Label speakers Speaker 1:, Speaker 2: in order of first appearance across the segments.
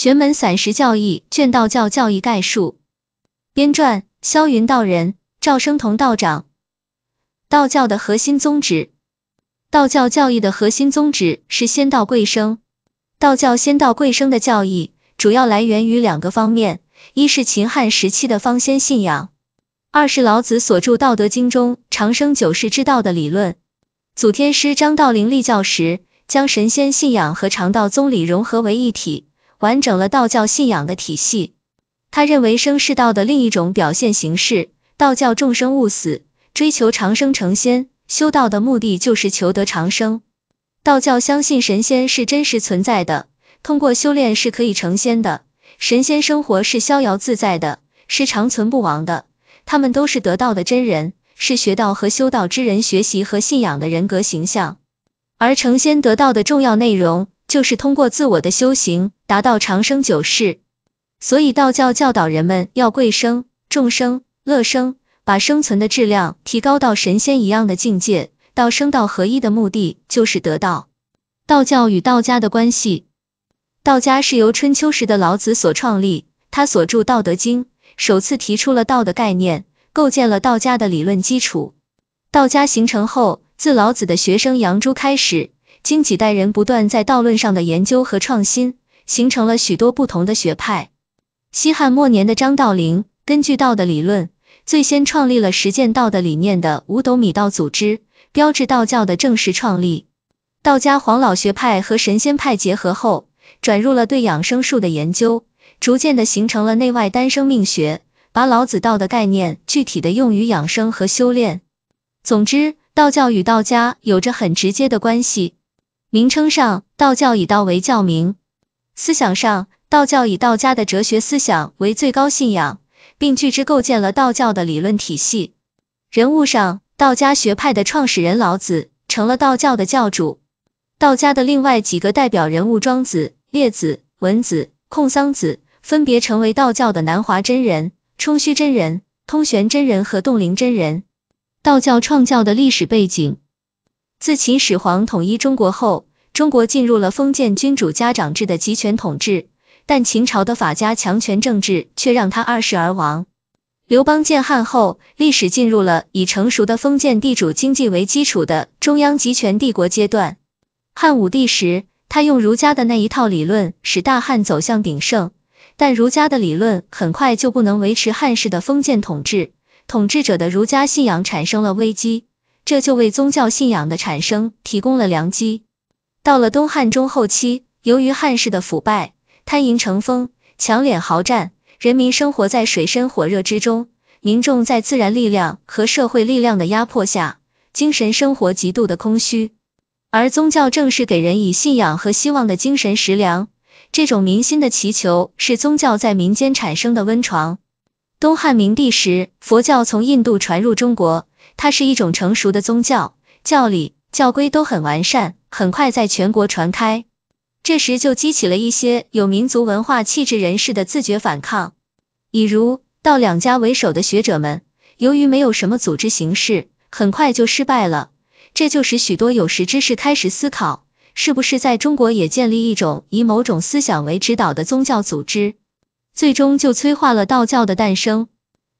Speaker 1: 《玄门散时教义》卷《道教教义概述》，编撰：萧云道人、赵生同道长。道教的核心宗旨，道教教义的核心宗旨是仙道贵生。道教仙道贵生的教义主要来源于两个方面：一是秦汉时期的方仙信仰，二是老子所著《道德经》中长生久世之道的理论。祖天师张道陵立教时，将神仙信仰和长道宗理融合为一体。完整了道教信仰的体系。他认为生是道的另一种表现形式。道教众生勿死，追求长生成仙，修道的目的就是求得长生。道教相信神仙是真实存在的，通过修炼是可以成仙的。神仙生活是逍遥自在的，是长存不亡的。他们都是得道的真人，是学道和修道之人学习和信仰的人格形象。而成仙得道的重要内容。就是通过自我的修行达到长生久世，所以道教教导人们要贵生、众生、乐生，把生存的质量提高到神仙一样的境界。道生道合一的目的就是得道。道教与道家的关系，道家是由春秋时的老子所创立，他所著《道德经》首次提出了道的概念，构建了道家的理论基础。道家形成后，自老子的学生杨朱开始。经几代人不断在道论上的研究和创新，形成了许多不同的学派。西汉末年的张道陵根据道的理论，最先创立了实践道的理念的五斗米道组织，标志道教的正式创立。道家黄老学派和神仙派结合后，转入了对养生术的研究，逐渐的形成了内外丹生命学，把老子道的概念具体的用于养生和修炼。总之，道教与道家有着很直接的关系。名称上，道教以道为教名；思想上，道教以道家的哲学思想为最高信仰，并据之构建了道教的理论体系；人物上，道家学派的创始人老子成了道教的教主，道家的另外几个代表人物庄子、列子、文子、控桑子分别成为道教的南华真人、冲虚真人、通玄真人和洞灵真人。道教创教的历史背景。自秦始皇统一中国后，中国进入了封建君主家长制的集权统治，但秦朝的法家强权政治却让他二世而亡。刘邦建汉后，历史进入了以成熟的封建地主经济为基础的中央集权帝国阶段。汉武帝时，他用儒家的那一套理论使大汉走向鼎盛，但儒家的理论很快就不能维持汉室的封建统治，统治者的儒家信仰产生了危机。这就为宗教信仰的产生提供了良机。到了东汉中后期，由于汉室的腐败、贪淫成风、强敛豪战，人民生活在水深火热之中，民众在自然力量和社会力量的压迫下，精神生活极度的空虚。而宗教正是给人以信仰和希望的精神食粮，这种民心的祈求是宗教在民间产生的温床。东汉明帝时，佛教从印度传入中国。它是一种成熟的宗教，教理、教规都很完善，很快在全国传开。这时就激起了一些有民族文化气质人士的自觉反抗，比如道两家为首的学者们，由于没有什么组织形式，很快就失败了。这就使许多有识之士开始思考，是不是在中国也建立一种以某种思想为指导的宗教组织？最终就催化了道教的诞生。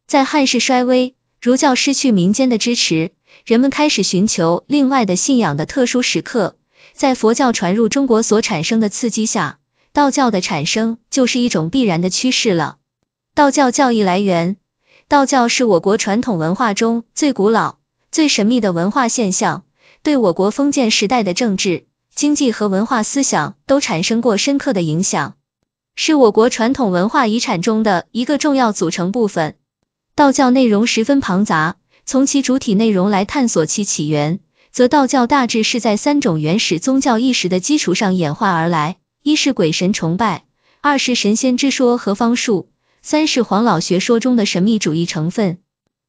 Speaker 1: 在汉室衰微。儒教失去民间的支持，人们开始寻求另外的信仰的特殊时刻。在佛教传入中国所产生的刺激下，道教的产生就是一种必然的趋势了。道教教义来源：道教是我国传统文化中最古老、最神秘的文化现象，对我国封建时代的政治、经济和文化思想都产生过深刻的影响，是我国传统文化遗产中的一个重要组成部分。道教内容十分庞杂，从其主体内容来探索其起源，则道教大致是在三种原始宗教意识的基础上演化而来：一是鬼神崇拜，二是神仙之说和方术，三是黄老学说中的神秘主义成分。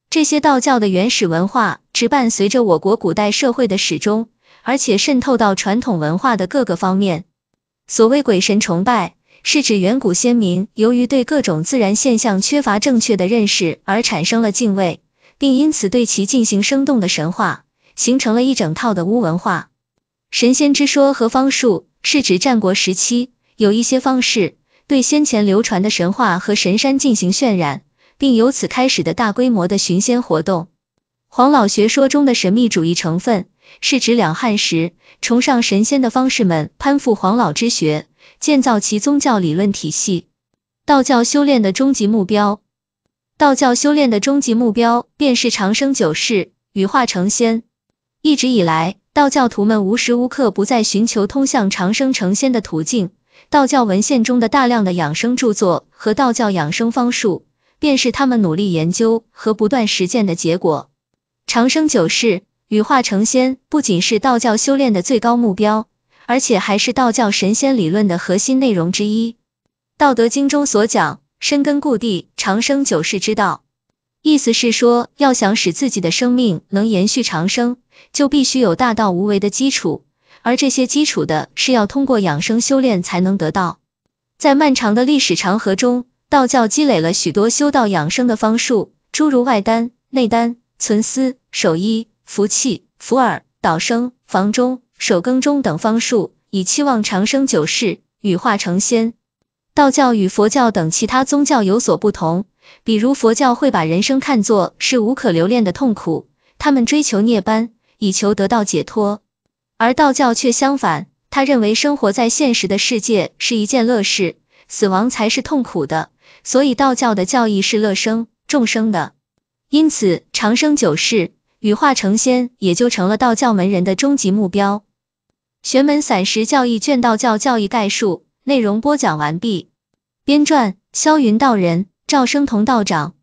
Speaker 1: 这些道教的原始文化，只伴随着我国古代社会的始终，而且渗透到传统文化的各个方面。所谓鬼神崇拜。是指远古先民由于对各种自然现象缺乏正确的认识而产生了敬畏，并因此对其进行生动的神话，形成了一整套的巫文化、神仙之说和方术。是指战国时期有一些方士对先前流传的神话和神山进行渲染，并由此开始的大规模的寻仙活动。黄老学说中的神秘主义成分，是指两汉时崇尚神仙的方士们攀附黄老之学。建造其宗教理论体系。道教修炼的终极目标，道教修炼的终极目标便是长生久世、羽化成仙。一直以来，道教徒们无时无刻不在寻求通向长生成仙的途径。道教文献中的大量的养生著作和道教养生方术，便是他们努力研究和不断实践的结果。长生久世、羽化成仙，不仅是道教修炼的最高目标。而且还是道教神仙理论的核心内容之一，《道德经》中所讲“深根固地，长生久世之道”，意思是说，要想使自己的生命能延续长生，就必须有大道无为的基础，而这些基础的是要通过养生修炼才能得到。在漫长的历史长河中，道教积累了许多修道养生的方术，诸如外丹、内丹、存思、守一、服气、服耳、导生、房中。守耕中等方术，以期望长生久世、羽化成仙。道教与佛教等其他宗教有所不同，比如佛教会把人生看作是无可留恋的痛苦，他们追求涅槃，以求得到解脱；而道教却相反，他认为生活在现实的世界是一件乐事，死亡才是痛苦的。所以道教的教义是乐生众生的，因此长生久世、羽化成仙也就成了道教门人的终极目标。《玄门散石教义卷》道教教义概述内容播讲完毕。编撰：肖云道人，赵生同道长。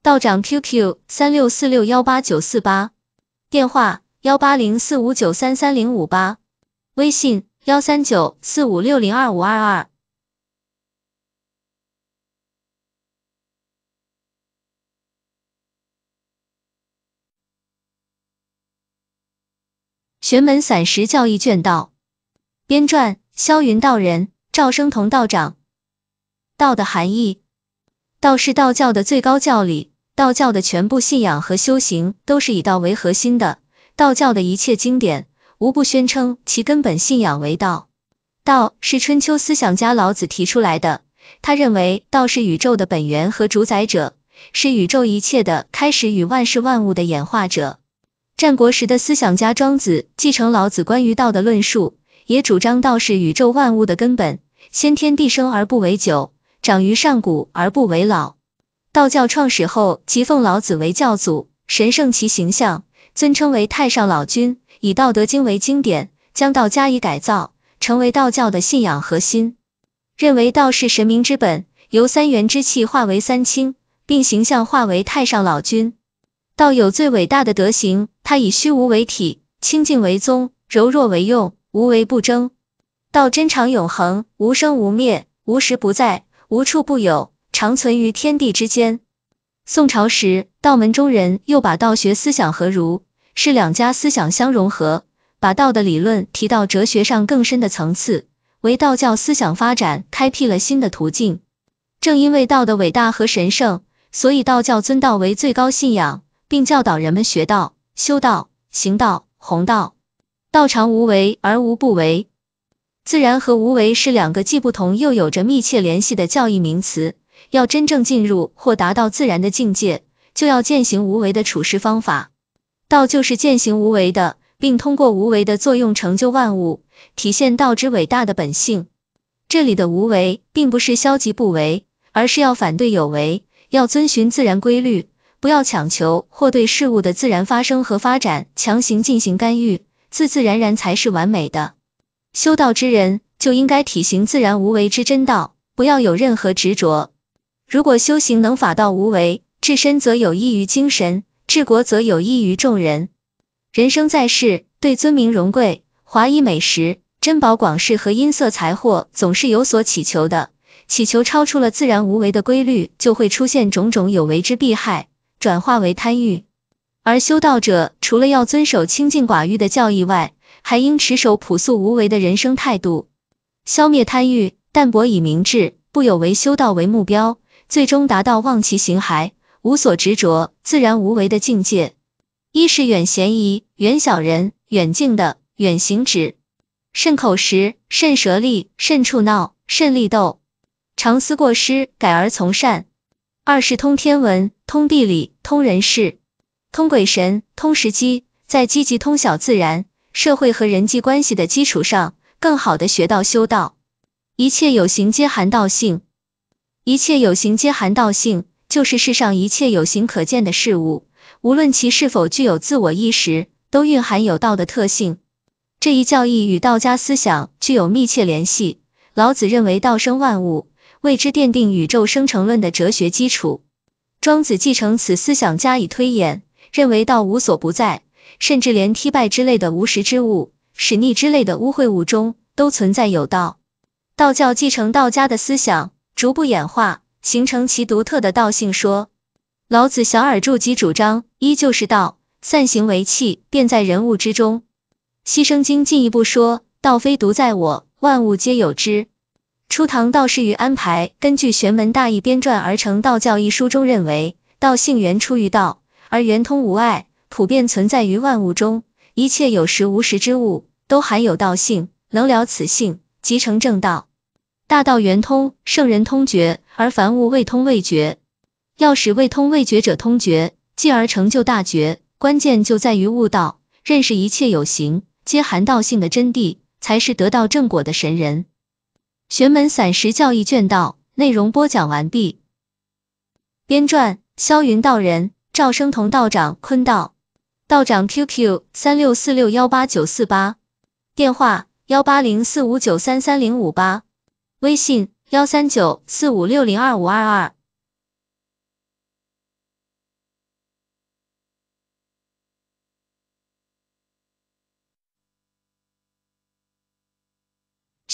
Speaker 1: 道长 QQ：三六四六幺八九四八，电话：幺八零四五九三三零五八，微信：幺三九四五六零二五二二。《玄门散石教义卷道》编撰：萧云道人、赵生同道长。道的含义：道是道教的最高教理，道教的全部信仰和修行都是以道为核心的。道教的一切经典无不宣称其根本信仰为道。道是春秋思想家老子提出来的，他认为道是宇宙的本源和主宰者，是宇宙一切的开始与万事万物的演化者。战国时的思想家庄子继承老子关于道的论述，也主张道是宇宙万物的根本，先天地生而不为久，长于上古而不为老。道教创始后，即奉老子为教祖，神圣其形象，尊称为太上老君，以《道德经》为经典，将道加以改造，成为道教的信仰核心。认为道是神明之本，由三元之气化为三清，并形象化为太上老君。道有最伟大的德行，他以虚无为体，清净为宗，柔弱为用，无为不争。道真常永恒，无生无灭，无时不在，无处不有，常存于天地之间。宋朝时，道门中人又把道学思想和儒是两家思想相融合，把道的理论提到哲学上更深的层次，为道教思想发展开辟了新的途径。正因为道的伟大和神圣，所以道教尊道为最高信仰。并教导人们学道、修道、行道、弘道。道常无为而无不为。自然和无为是两个既不同又有着密切联系的教义名词。要真正进入或达到自然的境界，就要践行无为的处事方法。道就是践行无为的，并通过无为的作用成就万物，体现道之伟大的本性。这里的无为，并不是消极不为，而是要反对有为，要遵循自然规律。不要强求或对事物的自然发生和发展强行进行干预，自自然然才是完美的。修道之人就应该体行自然无为之真道，不要有任何执着。如果修行能法到无为，治身则有益于精神，治国则有益于众人。人生在世，对尊名荣贵、华衣美食、珍宝广饰和音色财货，总是有所祈求的。祈求超出了自然无为的规律，就会出现种种有为之弊害。转化为贪欲，而修道者除了要遵守清静寡欲的教义外，还应持守朴素无为的人生态度，消灭贪欲，淡泊以明志，不有为修道为目标，最终达到忘其形骸、无所执着、自然无为的境界。一是远嫌疑、远小人、远近的、远行止，慎口实、慎舌利、慎处闹、慎利斗，常思过失，改而从善；二是通天文。通地理，通人事，通鬼神，通时机，在积极通晓自然、社会和人际关系的基础上，更好的学到修道。一切有形皆含道性，一切有形皆含道性，就是世上一切有形可见的事物，无论其是否具有自我意识，都蕴含有道的特性。这一教义与道家思想具有密切联系。老子认为道生万物，为之奠定宇宙生成论的哲学基础。庄子继承此思想加以推演，认为道无所不在，甚至连梯败之类的无实之物，使逆之类的污秽物中，都存在有道。道教继承道家的思想，逐步演化，形成其独特的道性说。老子小而著及主张，依旧是道散行为气，便在人物之中。西升经进一步说道非独在我，万物皆有之。初唐道士于安排根据《玄门大义》编撰而成《道教》一书中认为，道性源出于道，而圆通无碍，普遍存在于万物中，一切有实无实之物都含有道性，能了此性即成正道。大道圆通，圣人通觉，而凡物未通未觉。要使未通未觉者通觉，继而成就大觉，关键就在于悟道，认识一切有形皆含道性的真谛，才是得道正果的神人。《玄门散时教义卷》道内容播讲完毕。编撰：萧云道人，赵生同道长，坤道。道长 QQ 三六四六幺八九四八，电话幺八零四五九三三零五八，微信幺三九四五六零二五二二。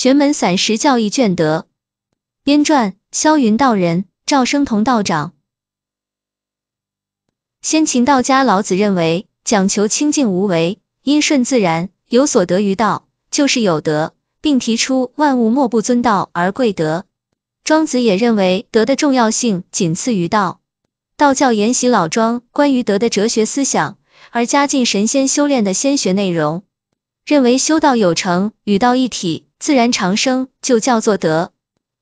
Speaker 1: 《玄门散石教义卷德》编撰：萧云道人、赵生同道长。先秦道家老子认为，讲求清净无为，因顺自然，有所得于道，就是有德，并提出万物莫不尊道而贵德。庄子也认为德的重要性仅次于道。道教沿袭老庄关于德的哲学思想，而加进神仙修炼的仙学内容。认为修道有成，与道一体，自然长生，就叫做德。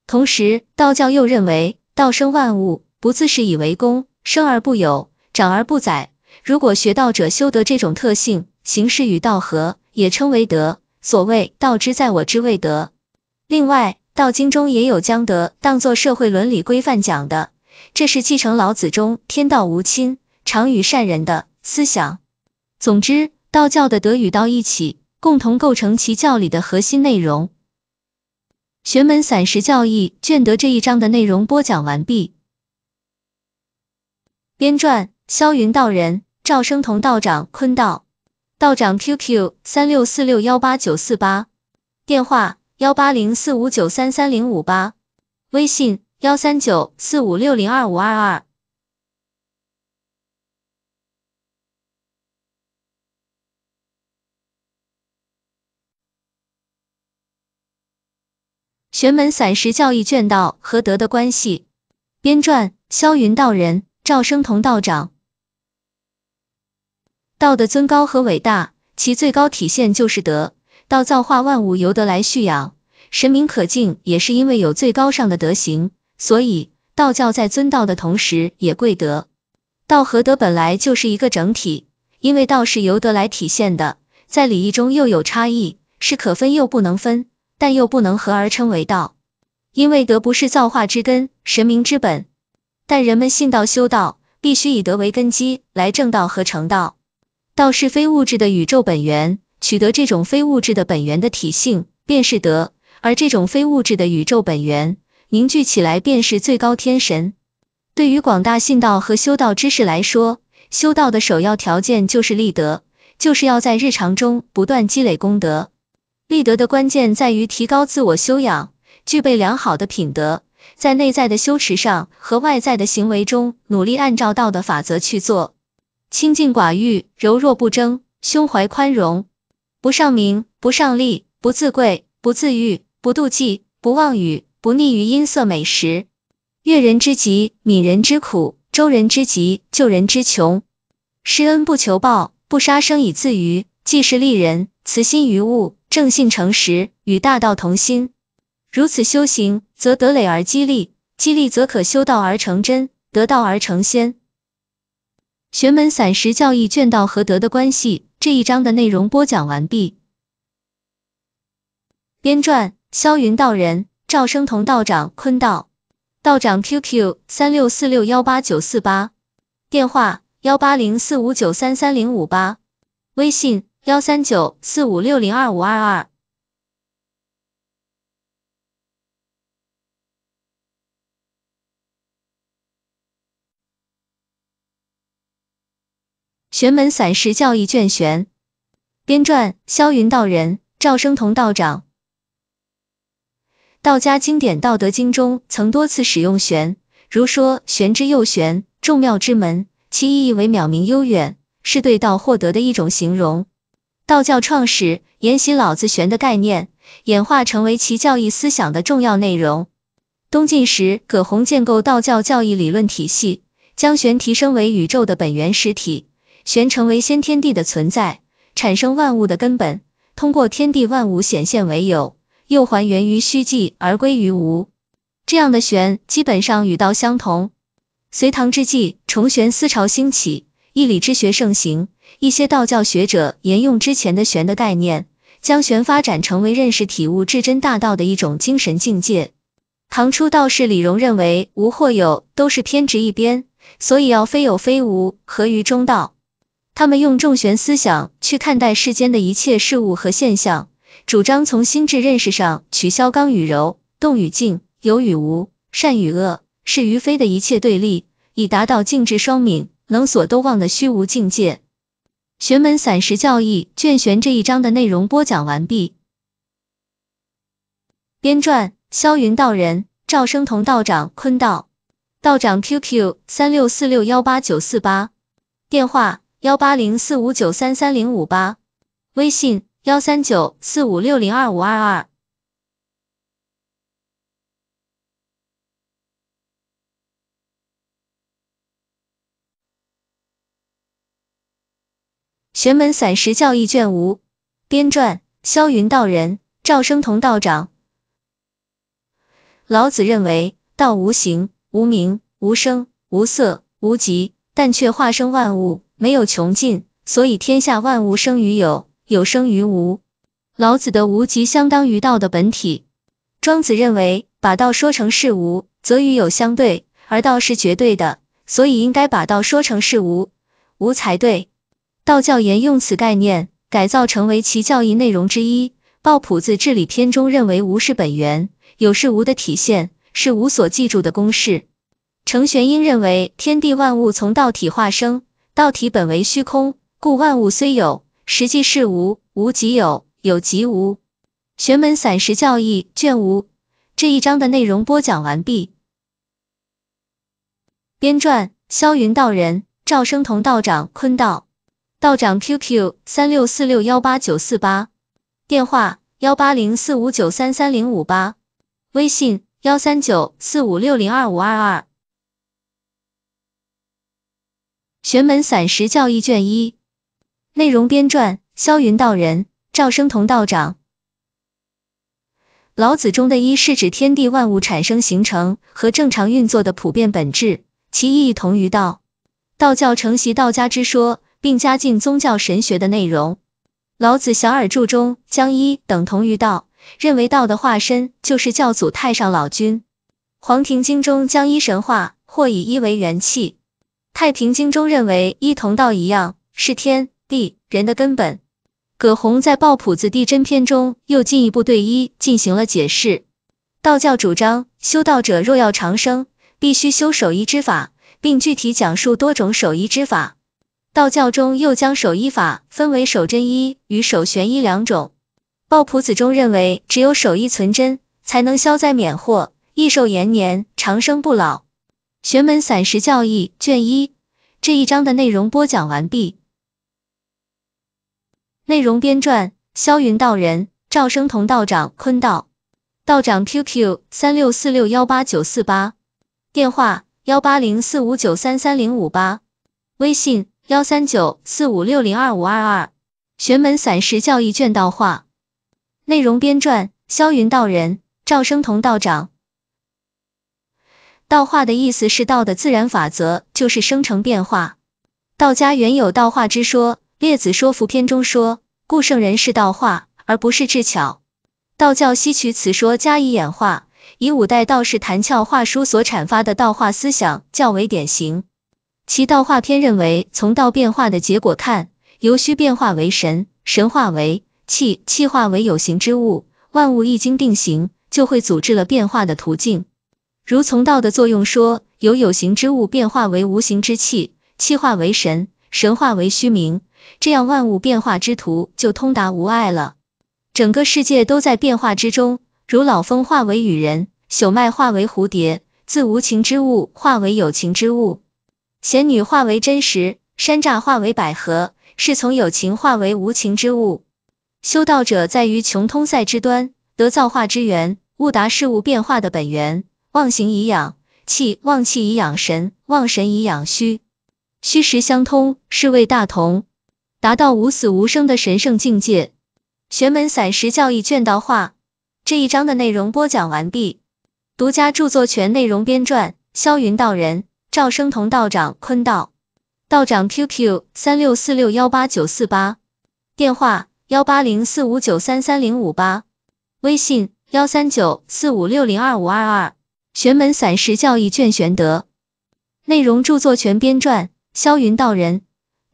Speaker 1: 同时，道教又认为，道生万物，不自是以为功，生而不有，长而不宰。如果学道者修得这种特性，行事与道合，也称为德。所谓“道之在我之谓德”。另外，《道经》中也有将德当作社会伦理规范讲的，这是继承老子中“天道无亲，常与善人”的思想。总之，道教的德与道一起。共同构成其教理的核心内容。《玄门散时教义卷德》这一章的内容播讲完毕。编撰：萧云道人、赵生同道长、坤道。道长 QQ 三六四六幺八九四八，电话幺八零四五九三三零五八，微信幺三九四五六零二五二二。玄门散失教义卷道和德的关系编撰：萧云道人、赵生同道长。道的尊高和伟大，其最高体现就是德。道造化万物由德来蓄养，神明可敬也是因为有最高尚的德行。所以，道教在尊道的同时也贵德。道和德本来就是一个整体，因为道是由德来体现的，在礼仪中又有差异，是可分又不能分。但又不能合而称为道，因为德不是造化之根、神明之本。但人们信道、修道，必须以德为根基来正道和成道。道是非物质的宇宙本源，取得这种非物质的本源的体性，便是德；而这种非物质的宇宙本源凝聚起来，便是最高天神。对于广大信道和修道之士来说，修道的首要条件就是立德，就是要在日常中不断积累功德。立德的关键在于提高自我修养，具备良好的品德，在内在的修持上和外在的行为中，努力按照道的法则去做，清静寡欲，柔弱不争，胸怀宽容，不上名，不上利，不自贵，不自欲，不妒忌，不妄语，不溺于音色美食，悦人之极，悯人之苦，周人之急，救人之穷，施恩不求报，不杀生以自娱，既是利人。慈心于物，正信诚实，与大道同心。如此修行，则得累而积励，积励则可修道而成真，得道而成仙。《玄门散时教义卷道和德的关系》这一章的内容播讲完毕。编撰：萧云道人，赵生同道长，坤道道长。QQ：三六四六幺八九四八，电话：幺八零四五九三三零五八，微信。幺三九四五六零二五二二。玄门散释教义卷玄，编撰：萧云道人、赵生同道长。道家经典《道德经》中曾多次使用“玄”，如说“玄之又玄，众妙之门”，其意义为渺明悠远，是对道获得的一种形容。道教创始沿袭老子“玄”的概念，演化成为其教义思想的重要内容。东晋时，葛洪建构道教教义理论体系，将“玄”提升为宇宙的本源实体，“玄”成为先天地的存在，产生万物的根本。通过天地万物显现为有，又还原于虚寂而归于无。这样的“玄”基本上与道相同。隋唐之际，重玄思潮兴起。义理之学盛行，一些道教学者沿用之前的玄的概念，将玄发展成为认识体悟至真大道的一种精神境界。唐初道士李荣认为，无或有都是偏执一边，所以要非有非无，合于中道。他们用重玄思想去看待世间的一切事物和现象，主张从心智认识上取消刚与柔、动与静、有与无、善与恶、是与非的一切对立，以达到静至双泯。能所都忘的虚无境界，《玄门散时教义》卷玄这一章的内容播讲完毕。编撰：萧云道人，赵生同道长，坤道。道长 QQ 三六四六幺八九四八，电话幺八零四五九三三零五八，微信幺三九四五六零二五二二。《玄门散石教义卷五》编撰：萧云道人、赵生同道长。老子认为，道无形、无名、无声、无色、无极，但却化生万物，没有穷尽。所以，天下万物生于有，有生于无。老子的无极相当于道的本体。庄子认为，把道说成是无，则与有相对，而道是绝对的，所以应该把道说成是无，无才对。道教沿用此概念，改造成为其教义内容之一。抱朴子治理篇中认为，无是本源，有是无的体现，是无所记住的公式。程玄英认为，天地万物从道体化生，道体本为虚空，故万物虽有，实际是无，无即有，有即无。玄门散时教义卷无这一章的内容播讲完毕。编撰：萧云道人、赵生同道长、坤道。道长 QQ 三六四六幺八九四八，电话幺八零四五九三三零五八，微信幺三九四五六零二五二二。《玄门散石教义卷一》内容编撰：萧云道人、赵生同道长。老子中的“一”是指天地万物产生、形成和正常运作的普遍本质，其意义同于道。道教承袭道家之说。并加进宗教神学的内容。老子《小耳注》中将一等同于道，认为道的化身就是教祖太上老君。《黄庭经》中将一神化，或以一为元气。《太平经》中认为一同道一样，是天地人的根本。葛洪在《抱朴子·地真篇》中又进一步对一进行了解释。道教主张，修道者若要长生，必须修守一之法，并具体讲述多种守一之法。道教中又将守一法分为守真一与守玄一两种。抱朴子中认为，只有守一存真，才能消灾免祸、益寿延年、长生不老。玄门散食教义卷一这一章的内容播讲完毕。内容编撰：萧云道人、赵生同道长、坤道道长。QQ：三六四六幺八九四八。电话：幺八零四五九三三零五八。微信。幺三九四五六零二五二二《玄门散士教义卷道化》，内容编撰：萧云道人、赵生同道长。道化的意思是道的自然法则，就是生成变化。道家原有道化之说，《列子·说服篇中说：“故圣人是道化，而不是智巧。”道教吸取此说加以演化，以五代道士谭峭《画书》所阐发的道化思想较为典型。其道化篇认为，从道变化的结果看，由虚变化为神，神化为气，气化为有形之物。万物一经定型，就会阻滞了变化的途径。如从道的作用说，由有形之物变化为无形之气，气化为神，神化为虚名，这样万物变化之途就通达无碍了。整个世界都在变化之中，如老风化为雨人，朽脉化为蝴蝶，自无情之物化为有情之物。贤女化为真实，山楂化为百合，是从有情化为无情之物。修道者在于穷通塞之端，得造化之源，悟达事物变化的本源。忘形以养气，忘气以养神，忘神以养虚，虚实相通，是谓大同，达到无死无生的神圣境界。《玄门散时教义卷道化》这一章的内容播讲完毕，独家著作权内容编撰，霄云道人。赵生同道长，坤道，道长 QQ 三六四六幺八九四八，电话幺八零四五九三三零五八，微信幺三九四五六零二五二二。玄门散释教义卷玄德，内容著作权编撰，霄云道人，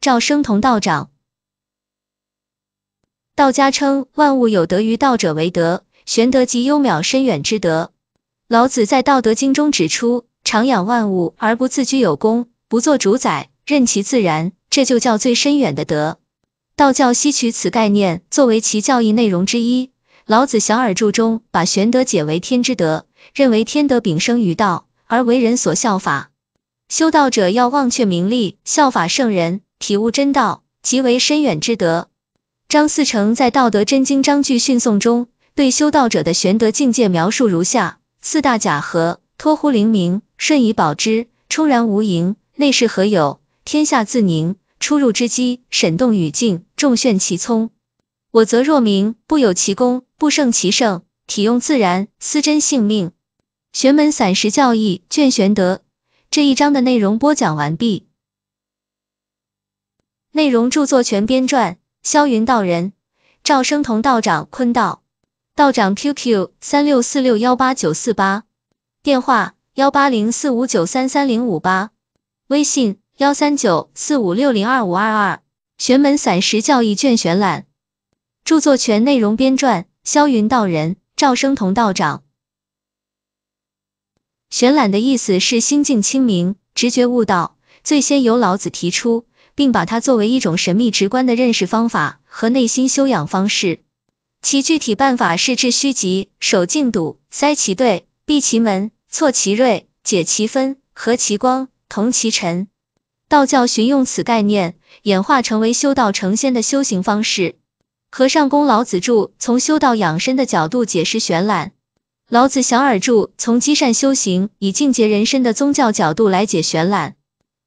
Speaker 1: 赵生同道长。道家称万物有德于道者为德，玄德即幽渺深远之德。老子在《道德经》中指出。常养万物而不自居有功，不做主宰，任其自然，这就叫最深远的德。道教吸取此概念作为其教义内容之一。老子《小耳注》中把玄德解为天之德，认为天德禀生于道，而为人所效法。修道者要忘却名利，效法圣人，体悟真道，即为深远之德。张四成在《道德真经章句训诵》中对修道者的玄德境界描述如下：四大假合。托乎灵明，顺以保之，充然无盈，内事何有？天下自宁，出入之机，沈动与静，众炫其聪。我则若明，不有其功，不胜其圣，体用自然，思真性命。玄门散石教义卷玄德这一章的内容播讲完毕。内容著作权编撰：萧云道人、赵生同道长、坤道道长 QQ 三六四六幺八九四八。电话：幺八零四五九三三零五八，微信：幺三九四五六零二五二二。玄门散石教义卷玄览，著作权内容编撰：肖云道人、赵生同道长。玄览的意思是心静清明，直觉悟道，最先由老子提出，并把它作为一种神秘直观的认识方法和内心修养方式。其具体办法是治虚极，守静笃，塞其兑，闭其门。错其锐，解其分，和其光，同其尘。道教循用此概念，演化成为修道成仙的修行方式。和尚公老子著从修道养身的角度解释玄览，老子小耳著从积善修行以境界人身的宗教角度来解玄览。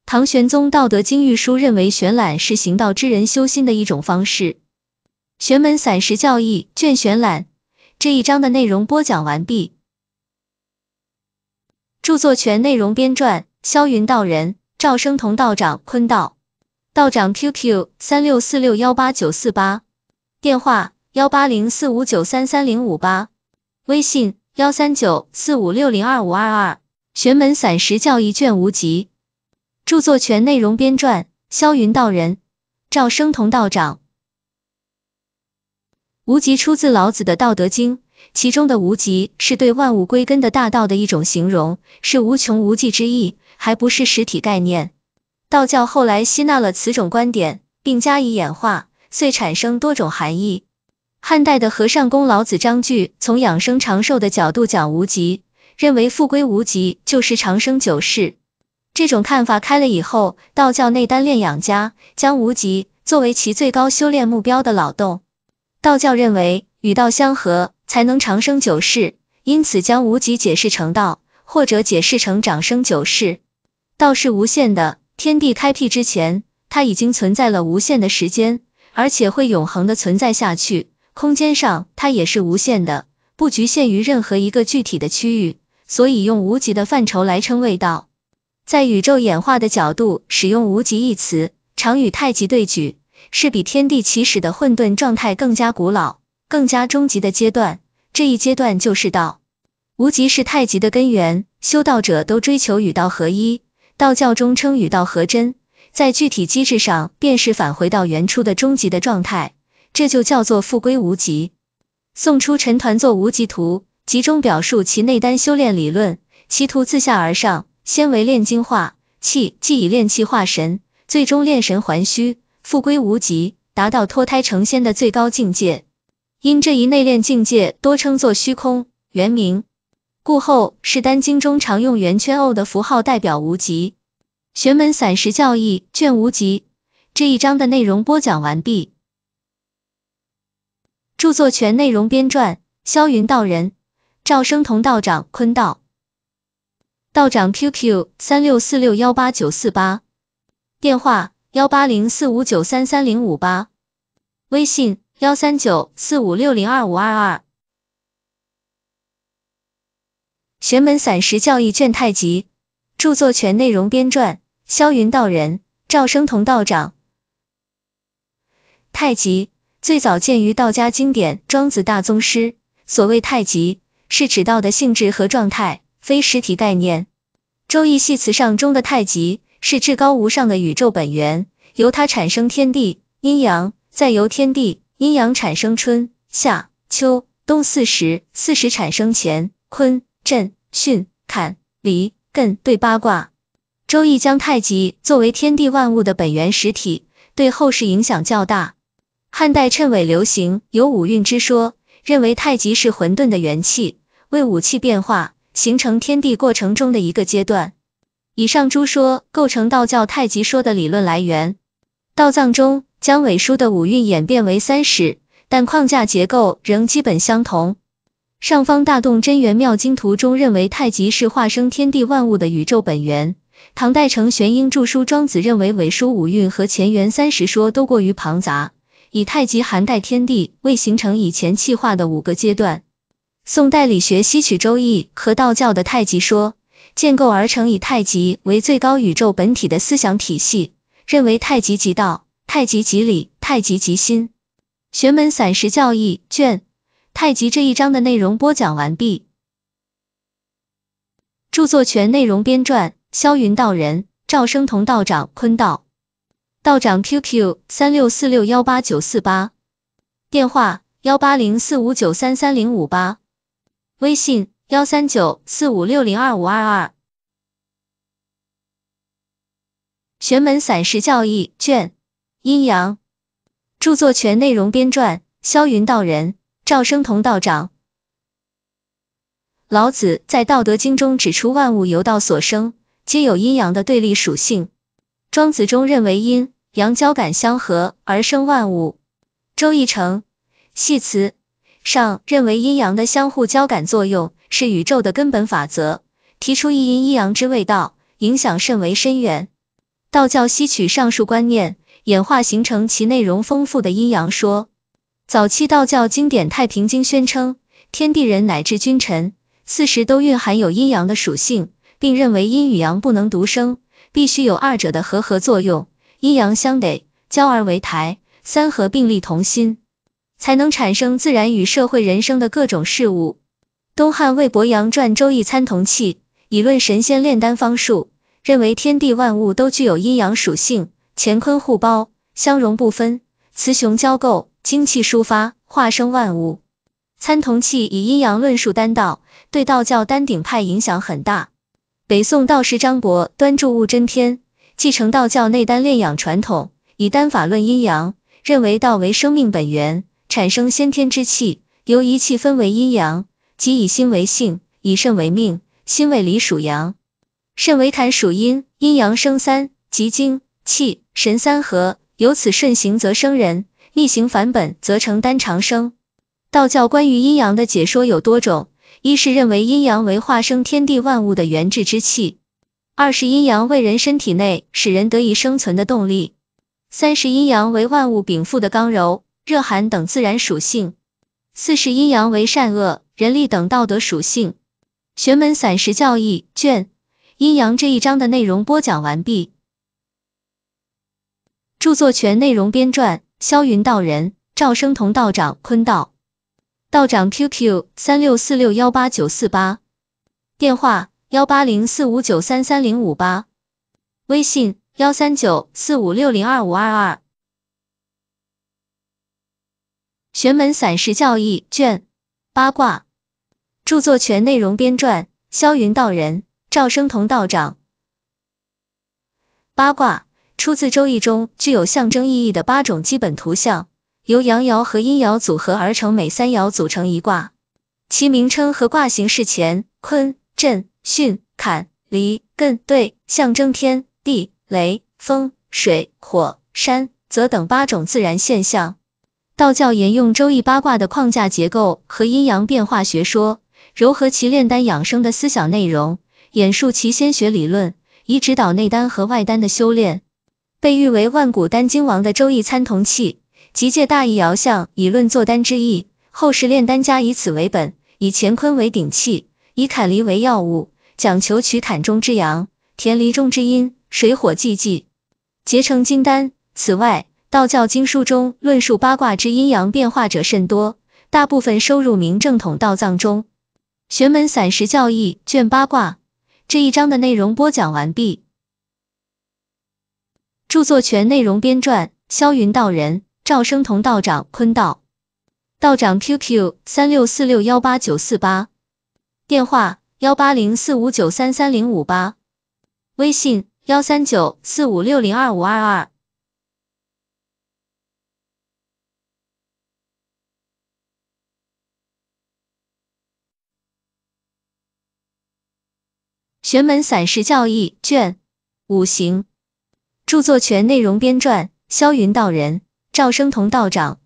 Speaker 1: 唐玄宗《道德经玉书》认为玄览是行道之人修心的一种方式。玄门散识教义卷玄览这一章的内容播讲完毕。著作权内容编撰：萧云道人、赵生同道长。坤道道长 QQ 三六四六幺八九四八，电话幺八零四五九三三零五八，微信幺三九四五六零二五二二。《玄门散石教义》卷无极。著作权内容编撰：萧云道人、赵生同道长。无极出自老子的《道德经》。其中的无极是对万物归根的大道的一种形容，是无穷无际之意，还不是实体概念。道教后来吸纳了此种观点，并加以演化，遂产生多种含义。汉代的和尚公《老子章句》从养生长寿的角度讲无极，认为复归无极就是长生久世。这种看法开了以后，道教内丹炼养家将无极作为其最高修炼目标的劳动。道教认为与道相合。才能长生九世，因此将无极解释成道，或者解释成长生九世。道是无限的，天地开辟之前，它已经存在了无限的时间，而且会永恒的存在下去。空间上，它也是无限的，不局限于任何一个具体的区域。所以用无极的范畴来称谓道，在宇宙演化的角度，使用无极一词，常与太极对举，是比天地起始的混沌状态更加古老、更加终极的阶段。这一阶段就是道，无极是太极的根源，修道者都追求与道合一。道教中称与道合真，在具体机制上便是返回到原初的终极的状态，这就叫做复归无极。宋初陈抟作《无极图》，集中表述其内丹修炼理论。其图自下而上，先为炼精化气，即以炼气化神，最终炼神还虚，复归无极，达到脱胎成仙的最高境界。因这一内练境界多称作虚空，原名，故后是丹经中常用圆圈 o 的符号代表无极。玄门散时教义卷无极这一章的内容播讲完毕。著作权内容编撰：霄云道人、赵生同道长、坤道。道长 QQ 三六四六幺八九四八，电话幺八零四五九三三零五八，微信。幺三九四五六零二五二二《玄门散石教义卷太极》著作权内容编撰：萧云道人、赵生同道长。太极最早见于道家经典《庄子》大宗师。所谓太极，是指道的性质和状态，非实体概念。《周易》系辞上中的太极，是至高无上的宇宙本源，由它产生天地阴阳，再由天地。阴阳产生春夏秋冬四时，四时产生乾、坤、震、巽、坎、离、艮对八卦。周易将太极作为天地万物的本源实体，对后世影响较大。汉代谶纬流行有五运之说，认为太极是混沌的元气，为五气变化形成天地过程中的一个阶段。以上诸说构成道教太极说的理论来源。道藏中。将伪书的五韵演变为三十，但框架结构仍基本相同。上方大洞真元妙经图中认为太极是化生天地万物的宇宙本源。唐代成玄英著书《庄子认为伪书五韵和前元三十说都过于庞杂，以太极涵盖天地，未形成以前气化的五个阶段。宋代理学吸取周易和道教的太极说，建构而成以太极为最高宇宙本体的思想体系，认为太极即道。太极极理，太极极心。《玄门散识教义卷》太极这一章的内容播讲完毕。著作权内容编撰：萧云道人、赵生同道长、坤道。道长 QQ：三六四六幺八九四八，电话：幺八零四五九三三零五八，微信：幺三九四五六零二五二二。《玄门散识教义卷》阴阳著作权内容编撰：萧云道人、赵生同道长。老子在《道德经》中指出万物由道所生，皆有阴阳的对立属性。庄子中认为阴阳交感相合而生万物。《周易》成系辞上认为阴阳的相互交感作用是宇宙的根本法则，提出一阴一阳之谓道，影响甚为深远。道教吸取上述观念。演化形成其内容丰富的阴阳说。早期道教经典《太平经》宣称，天地人乃至君臣四时都蕴含有阴阳的属性，并认为阴与阳不能独生，必须有二者的和合作用，阴阳相得，交而为台，三合并立同心，才能产生自然与社会人生的各种事物。东汉魏伯阳传《周易参同契》，以论神仙炼丹方术，认为天地万物都具有阴阳属性。乾坤互包，相融不分，雌雄交构，精气抒发，化生万物。参同契以阴阳论述丹道，对道教丹鼎派影响很大。北宋道士张伯端著《物真篇》，继承道教内丹炼养传统，以丹法论阴阳，认为道为生命本源，产生先天之气，由一气分为阴阳，即以心为性，以肾为命，心为离属阳，肾为坎属阴，阴阳生三，即精。气神三合，由此顺行则生人，逆行反本则成丹长生。道教关于阴阳的解说有多种：一是认为阴阳为化生天地万物的元气；二是阴阳为人身体内使人得以生存的动力；三是阴阳为万物禀赋的刚柔、热寒等自然属性；四是阴阳为善恶、人力等道德属性。玄门散石教义卷阴阳这一章的内容播讲完毕。著作权内容编撰：肖云道人、赵生同道长，坤道道长 QQ 三六四六幺八九四八，电话幺八零四五九三三零五八，微信幺三九四五六零二五二二。玄门散士教义卷八卦，著作权内容编撰：肖云道人、赵生同道长，八卦。出自《周易》中具有象征意义的八种基本图像，由阳爻和阴爻组合而成，每三爻组成一卦，其名称和卦形是乾、坤、震、巽、坎、离、艮、兑，象征天地雷、风、水、火、山、泽等八种自然现象。道教沿用《周易》八卦的框架结构和阴阳变化学说，柔合其炼丹养生的思想内容，演述其先学理论，以指导内丹和外丹的修炼。被誉为万古丹经王的《周易参同契》，即借大易爻象以论作丹之意。后世炼丹家以此为本，以乾坤为鼎器，以坎离为药物，讲求取坎中之阳，填离中之阴，水火既济，结成金丹。此外，道教经书中论述八卦之阴阳变化者甚多，大部分收入《明正统道藏》中《玄门散时教义》卷八卦。这一章的内容播讲完毕。著作权内容编撰：肖云道人、赵生同道长、坤道道长，QQ 三六四六幺八九四八，电话幺八零四五九三三零五八，微信幺三九四五六零二五二二，玄门散式教义卷五行。著作权内容编撰：萧云道人、赵生同道长。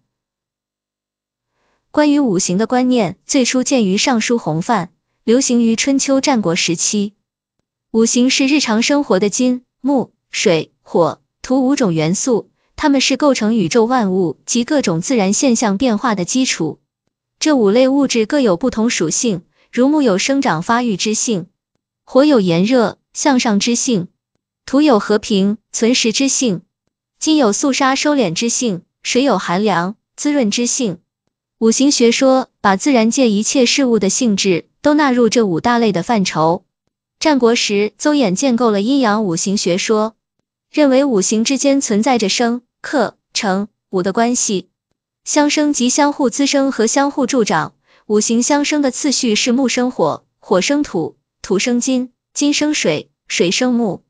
Speaker 1: 关于五行的观念，最初见于《尚书洪范》，流行于春秋战国时期。五行是日常生活的金、木、水、火、土五种元素，它们是构成宇宙万物及各种自然现象变化的基础。这五类物质各有不同属性，如木有生长发育之性，火有炎热向上之性。土有和平存实之性，金有肃杀收敛之性，水有寒凉滋润之性。五行学说把自然界一切事物的性质都纳入这五大类的范畴。战国时，邹衍建构了阴阳五行学说，认为五行之间存在着生、克、成、武的关系，相生即相互滋生和相互助长。五行相生的次序是木生火，火生土，土生金，金生水，水生木。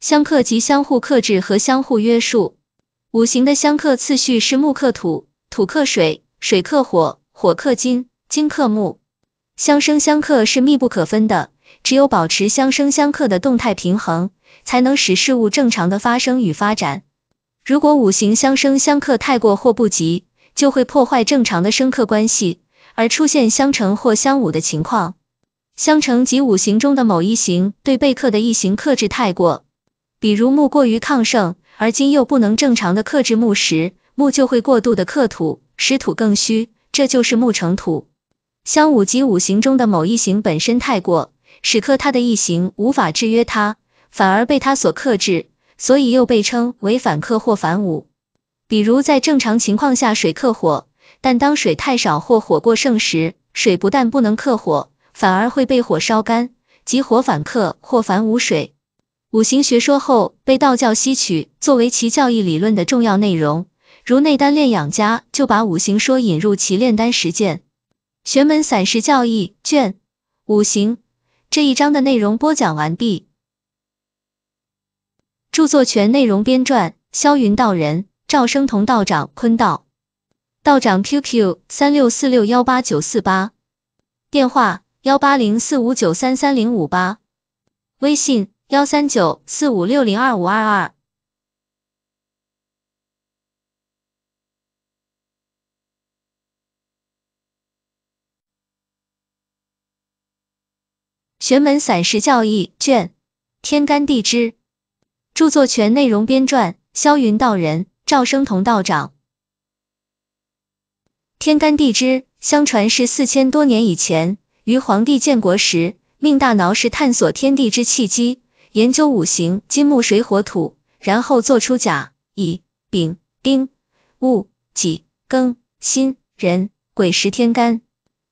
Speaker 1: 相克即相互克制和相互约束，五行的相克次序是木克土，土克水，水克火，火克金，金克木。相生相克是密不可分的，只有保持相生相克的动态平衡，才能使事物正常的发生与发展。如果五行相生相克太过或不及，就会破坏正常的生克关系，而出现相成或相忤的情况。相成即五行中的某一行对被克的一行克制太过。比如木过于亢盛，而金又不能正常的克制木时，木就会过度的克土，使土更虚，这就是木成土。相五及五行中的某一行本身太过，使克它的一行无法制约它，反而被它所克制，所以又被称为反克或反五。比如在正常情况下水克火，但当水太少或火过盛时，水不但不能克火，反而会被火烧干，即火反克或反五水。五行学说后被道教吸取作为其教义理论的重要内容，如内丹炼养家就把五行说引入其炼丹实践。玄门散释教义卷五行这一章的内容播讲完毕。著作权内容编撰：萧云道人、赵生同道长、坤道道长 QQ 三六四六幺八九四八，电话幺八零四五九三三零五八，微信。幺三九四五六零二五二二，《玄门散士教义卷·天干地支》，著作权内容编撰：萧云道人、赵生同道长。天干地支，相传是四千多年以前，于皇帝建国时，命大挠是探索天地之契机。研究五行金木水火土，然后做出甲乙丙丁戊己庚辛壬癸十天干，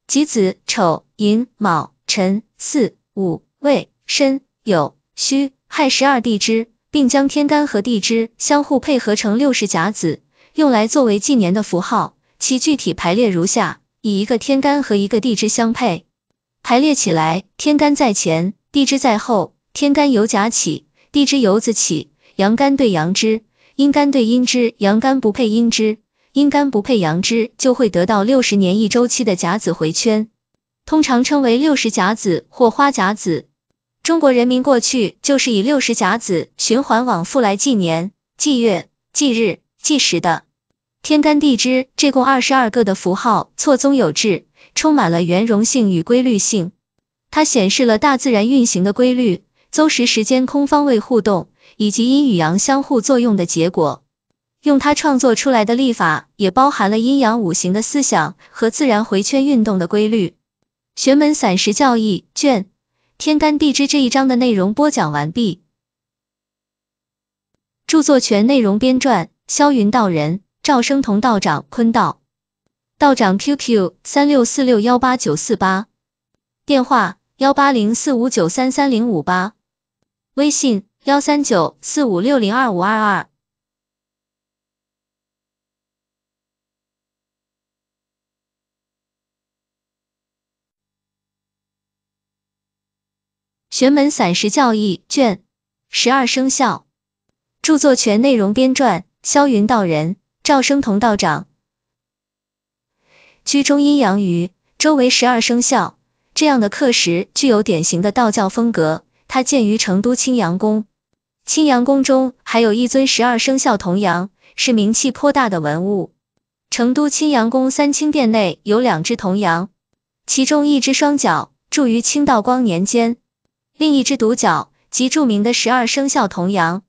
Speaker 1: 己子丑寅卯辰巳午未申酉戌亥十二地支，并将天干和地支相互配合成六十甲子，用来作为纪年的符号。其具体排列如下：以一个天干和一个地支相配，排列起来，天干在前，地支在后。天干由甲起，地支由子起，阳干对阳支，阴干对阴支，阳干不配阴支，阴干不配阳支，就会得到六十年一周期的甲子回圈，通常称为六十甲子或花甲子。中国人民过去就是以六十甲子循环往复来纪年、纪月、纪日、纪时的。天干地支这共二十二个的符号错综有致，充满了圆融性与规律性，它显示了大自然运行的规律。搜时时间空方位互动以及阴与阳相互作用的结果，用它创作出来的历法也包含了阴阳五行的思想和自然回圈运动的规律。玄门散时教义卷天干地支这一章的内容播讲完毕。著作权内容编撰：霄云道人、赵生同道长、坤道道长。QQ 三六四六幺八九四八，电话幺八零四五九三三零五八。微信幺三九四五六零二五二二，玄门散石教义卷十二生肖，著作权内容编撰：萧云道人、赵生同道长。居中阴阳鱼，周围十二生肖，这样的课时具有典型的道教风格。它建于成都青羊宫，青羊宫中还有一尊十二生肖铜羊，是名气颇大的文物。成都青羊宫三清殿内有两只铜羊，其中一只双脚铸于清道光年间；另一只独角，即著名的十二生肖铜羊。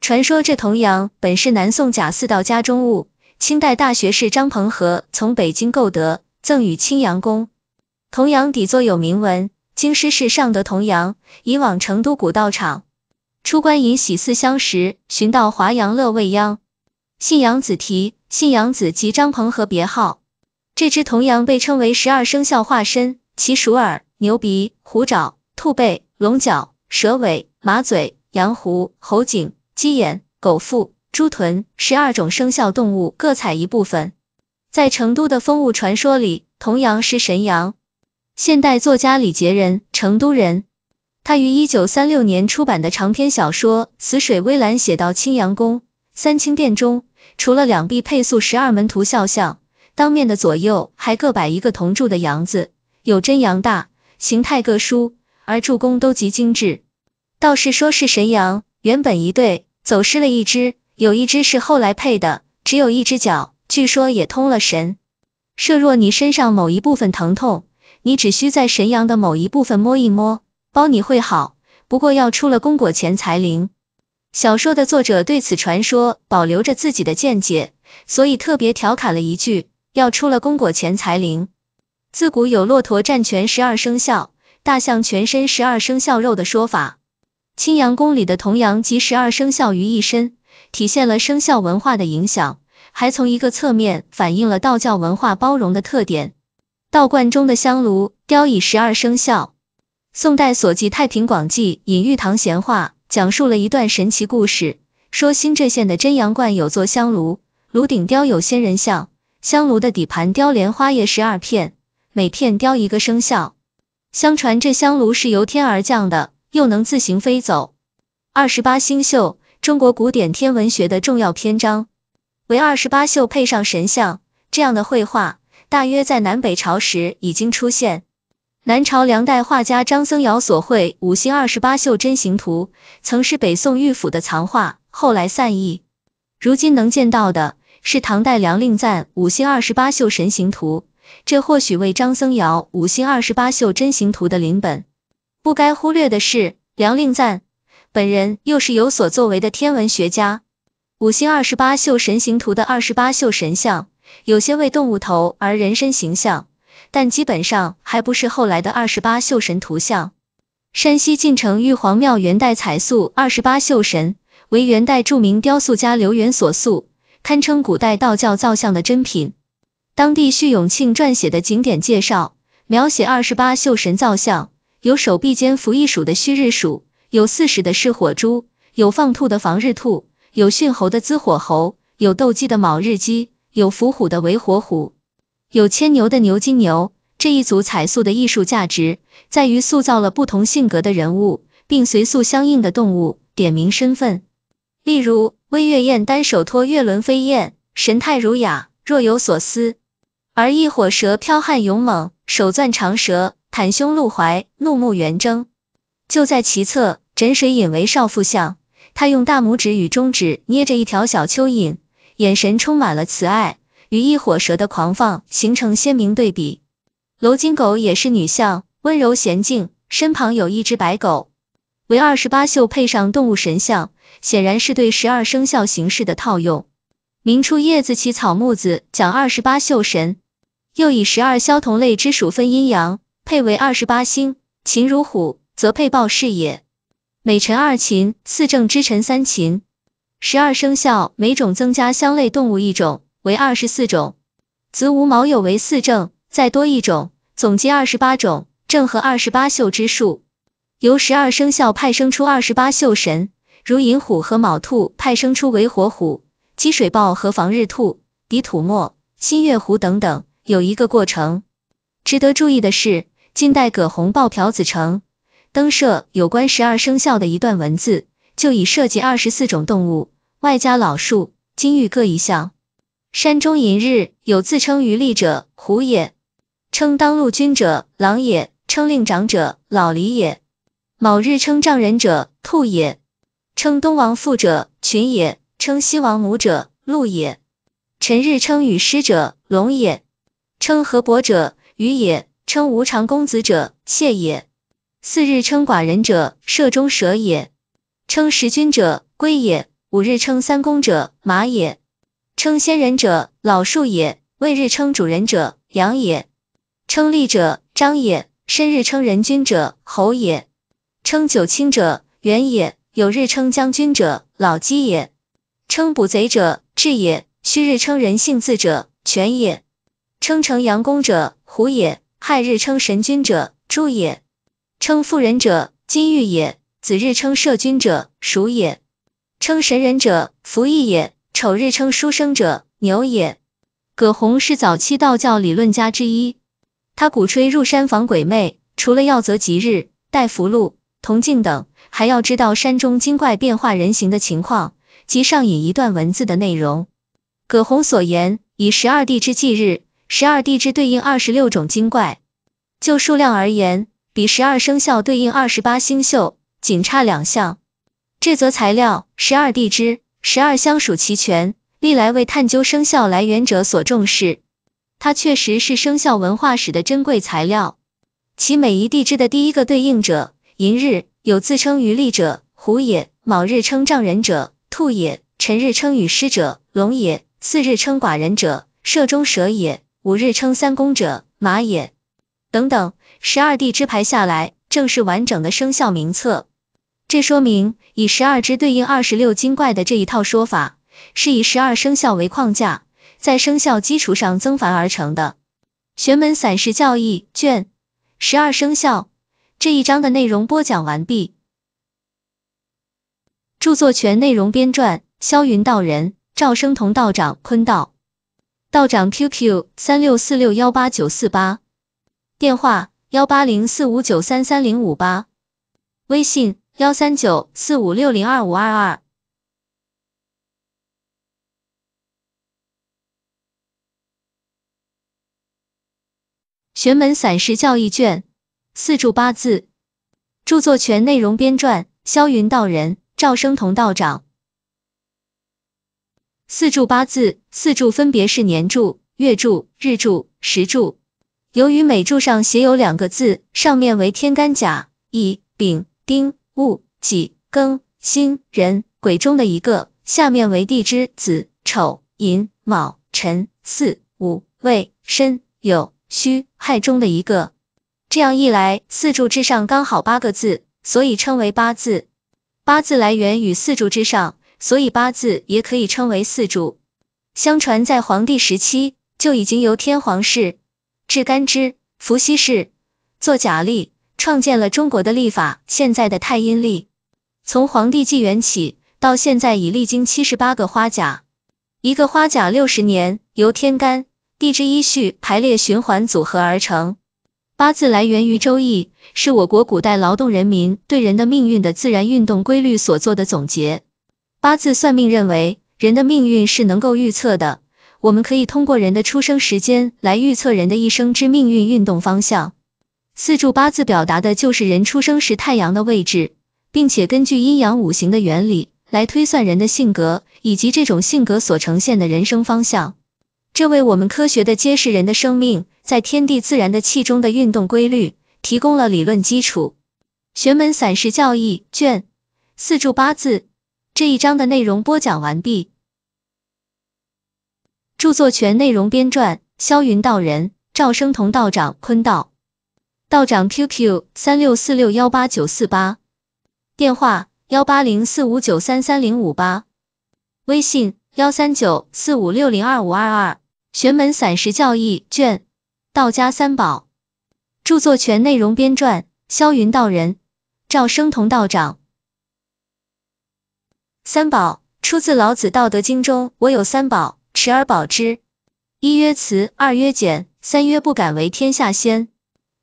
Speaker 1: 传说这铜羊本是南宋贾似道家中物，清代大学士张鹏和从北京购得，赠与青羊宫。铜羊底座有铭文。京师市尚德童阳，以往成都古道场，出关引喜似相识，寻到华阳乐未央。信阳子提，信阳子及张鹏和别号。这只童羊被称为十二生肖化身，其鼠耳、牛鼻、虎爪、兔背、龙角、蛇尾、马嘴、羊胡、猴颈、鸡眼、狗腹、猪臀，十二种生肖动物各采一部分。在成都的风物传说里，童羊是神羊。现代作家李劼人，成都人。他于一九三六年出版的长篇小说《死水微澜》写到青羊宫三清殿中，除了两壁配素十二门徒肖像，当面的左右还各摆一个铜铸的羊子，有真羊大，形态各殊，而铸工都极精致。道士说是神羊，原本一对，走失了一只，有一只是后来配的，只有一只脚，据说也通了神。设若你身上某一部分疼痛，你只需在神阳的某一部分摸一摸，包你会好。不过要出了宫果前才灵。小说的作者对此传说保留着自己的见解，所以特别调侃了一句：“要出了宫果前才灵。”自古有骆驼占全十二生肖，大象全身十二生肖肉的说法。青羊宫里的童羊集十二生肖于一身，体现了生肖文化的影响，还从一个侧面反映了道教文化包容的特点。道观中的香炉雕以十二生肖。宋代所记《太平广记》《隐玉堂闲话》讲述了一段神奇故事：说新浙县的真阳观有座香炉，炉顶雕有仙人像，香炉的底盘雕莲花叶十二片，每片雕一个生肖。相传这香炉是由天而降的，又能自行飞走。二十八星宿，中国古典天文学的重要篇章。为二十八宿配上神像，这样的绘画。大约在南北朝时已经出现。南朝梁代画家张僧繇所绘《五星二十八宿真形图》曾是北宋御府的藏画，后来散佚。如今能见到的是唐代梁令赞《五星二十八宿神形图》，这或许为张僧繇《五星二十八宿真形图》的临本。不该忽略的是，梁令赞本人又是有所作为的天文学家，《五星二十八宿神形图》的二十八宿神像。有些为动物头而人身形象，但基本上还不是后来的二十八宿神图像。山西晋城玉皇庙元代彩塑二十八宿神为元代著名雕塑家刘元所塑，堪称古代道教造像的珍品。当地叙永庆撰写的景点介绍描写二十八宿神造像：有手臂间扶一鼠的戌日鼠，有四时的是火猪，有放兔的防日兔，有驯猴的滋火猴，有斗鸡的卯日鸡。有伏虎的为火虎，有牵牛的牛金牛。这一组彩塑的艺术价值在于塑造了不同性格的人物，并随塑相应的动物点明身份。例如，微月燕单手托月轮飞燕，神态儒雅，若有所思；而一火蛇剽悍勇猛，手攥长蛇，袒胸露怀，怒目圆睁。就在其侧，枕水引为少妇像，她用大拇指与中指捏着一条小蚯蚓。眼神充满了慈爱，与一火蛇的狂放形成鲜明对比。楼金狗也是女相，温柔娴静，身旁有一只白狗。为二十八宿配上动物神像，显然是对十二生肖形式的套用。明初叶子起草木子讲二十八宿神，又以十二肖同类之属分阴阳，配为二十八星。禽如虎，则配豹是也。美辰二禽，次正之辰三禽，十二生肖每种增加相类动物一种，为二十四种。子午卯酉为四正，再多一种，总计二十八种，正和二十八宿之数。由十二生肖派生出二十八宿神，如寅虎和卯兔派生出为火虎、积水豹和防日兔、底土墨、新月狐等等，有一个过程。值得注意的是，近代葛洪报朴子成登社有关十二生肖的一段文字。就已涉及二十四种动物，外加老树、金玉各一项。山中隐日，有自称于利者，虎也；称当路君者，狼也；称令长者，老狸也；卯日称丈人者，兔也；称东王父者，群也；称西王母者，鹿也；辰日称雨师者，龙也；称河伯者，鱼也；称无常公子者，蟹也；巳日称寡人者，射中蛇也。称十君者龟也，五日称三公者马也，称仙人者老树也，未日称主人者羊也，称吏者张也，申日称人君者侯也，称九卿者元也，有日称将军者老鸡也，称捕贼者智也，戌日称人性字者犬也，称成阳公者虎也，亥日称神君者猪也，称妇人者金玉也。子日称射君者鼠也，称神人者福易也。丑日称书生者牛也。葛洪是早期道教理论家之一，他鼓吹入山防鬼魅，除了要择吉日、带符箓、铜镜等，还要知道山中精怪变化人形的情况。即上引一段文字的内容。葛洪所言以十二地之忌日，十二地之对应二十六种精怪，就数量而言，比十二生肖对应二十八星宿。仅差两项。这则材料十二地支、十二相属齐全，历来为探究生肖来源者所重视。它确实是生肖文化史的珍贵材料。其每一地支的第一个对应者：寅日有自称于立者，虎也；卯日称丈人者，兔也；辰日称与师者，龙也；巳日称寡人者，射中蛇也；午日称三公者，马也。等等，十二地支排下来，正是完整的生肖名册。这说明，以十二支对应二十六精怪的这一套说法，是以十二生肖为框架，在生肖基础上增繁而成的。《玄门散士教义》卷十二生肖这一章的内容播讲完毕。著作权内容编撰：萧云道人、赵生同道长、坤道道长。QQ：三六四六幺八九四八。电话：幺八零四五九三三零五八。微信。幺三九四五六零二五二二《玄门散士教义卷》四柱八字，著作权内容编撰：萧云道人、赵生同道长。四柱八字，四柱分别是年柱、月柱、日柱、时柱。由于每柱上写有两个字，上面为天干甲、乙、丙、丁。戊己庚辛壬癸中的一个，下面为地支子丑寅卯辰巳午未申酉戌亥中的一个。这样一来，四柱之上刚好八个字，所以称为八字。八字来源于四柱之上，所以八字也可以称为四柱。相传在黄帝时期就已经由天皇氏制干支，伏羲氏做甲历。创建了中国的历法，现在的太阴历，从黄帝纪元起到现在已历经七十八个花甲，一个花甲六十年，由天干地支依序排列循环组合而成。八字来源于周易，是我国古代劳动人民对人的命运的自然运动规律所做的总结。八字算命认为，人的命运是能够预测的，我们可以通过人的出生时间来预测人的一生之命运运动方向。四柱八字表达的就是人出生时太阳的位置，并且根据阴阳五行的原理来推算人的性格以及这种性格所呈现的人生方向，这为我们科学的揭示人的生命在天地自然的气中的运动规律提供了理论基础。《玄门散士教义卷四柱八字》这一章的内容播讲完毕。著作权内容编撰：萧云道人、赵生同道长、坤道。道长 QQ 三六四六幺八九四八，电话幺八零四五九三三零五八，微信幺三九四五六零二五二二。玄门散石教义卷，道家三宝，著作权内容编撰：霄云道人、赵生同道长。三宝出自老子《道德经》中：“我有三宝，持而保之。一曰慈，二曰俭，三曰不敢为天下先。”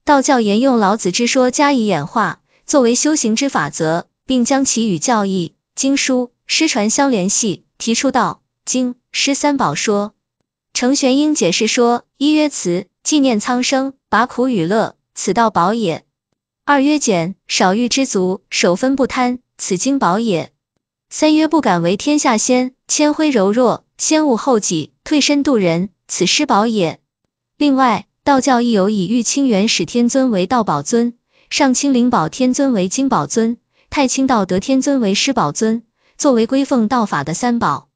Speaker 1: 道教沿用老子之说加以演化，作为修行之法则，并将其与教义、经书、师传相联系，提出《道经诗三宝说》。程玄英解释说：一曰慈，纪念苍生，拔苦与乐，此道宝也；二曰俭，少欲知足，守分不贪，此经宝也；三曰不敢为天下先，谦辉柔弱，先物后己，退身度人，此师宝也。另外。道教亦有以玉清元始天尊为道宝尊，上清灵宝天尊为金宝尊，太清道德天尊为师宝尊，作为归奉道法的三宝。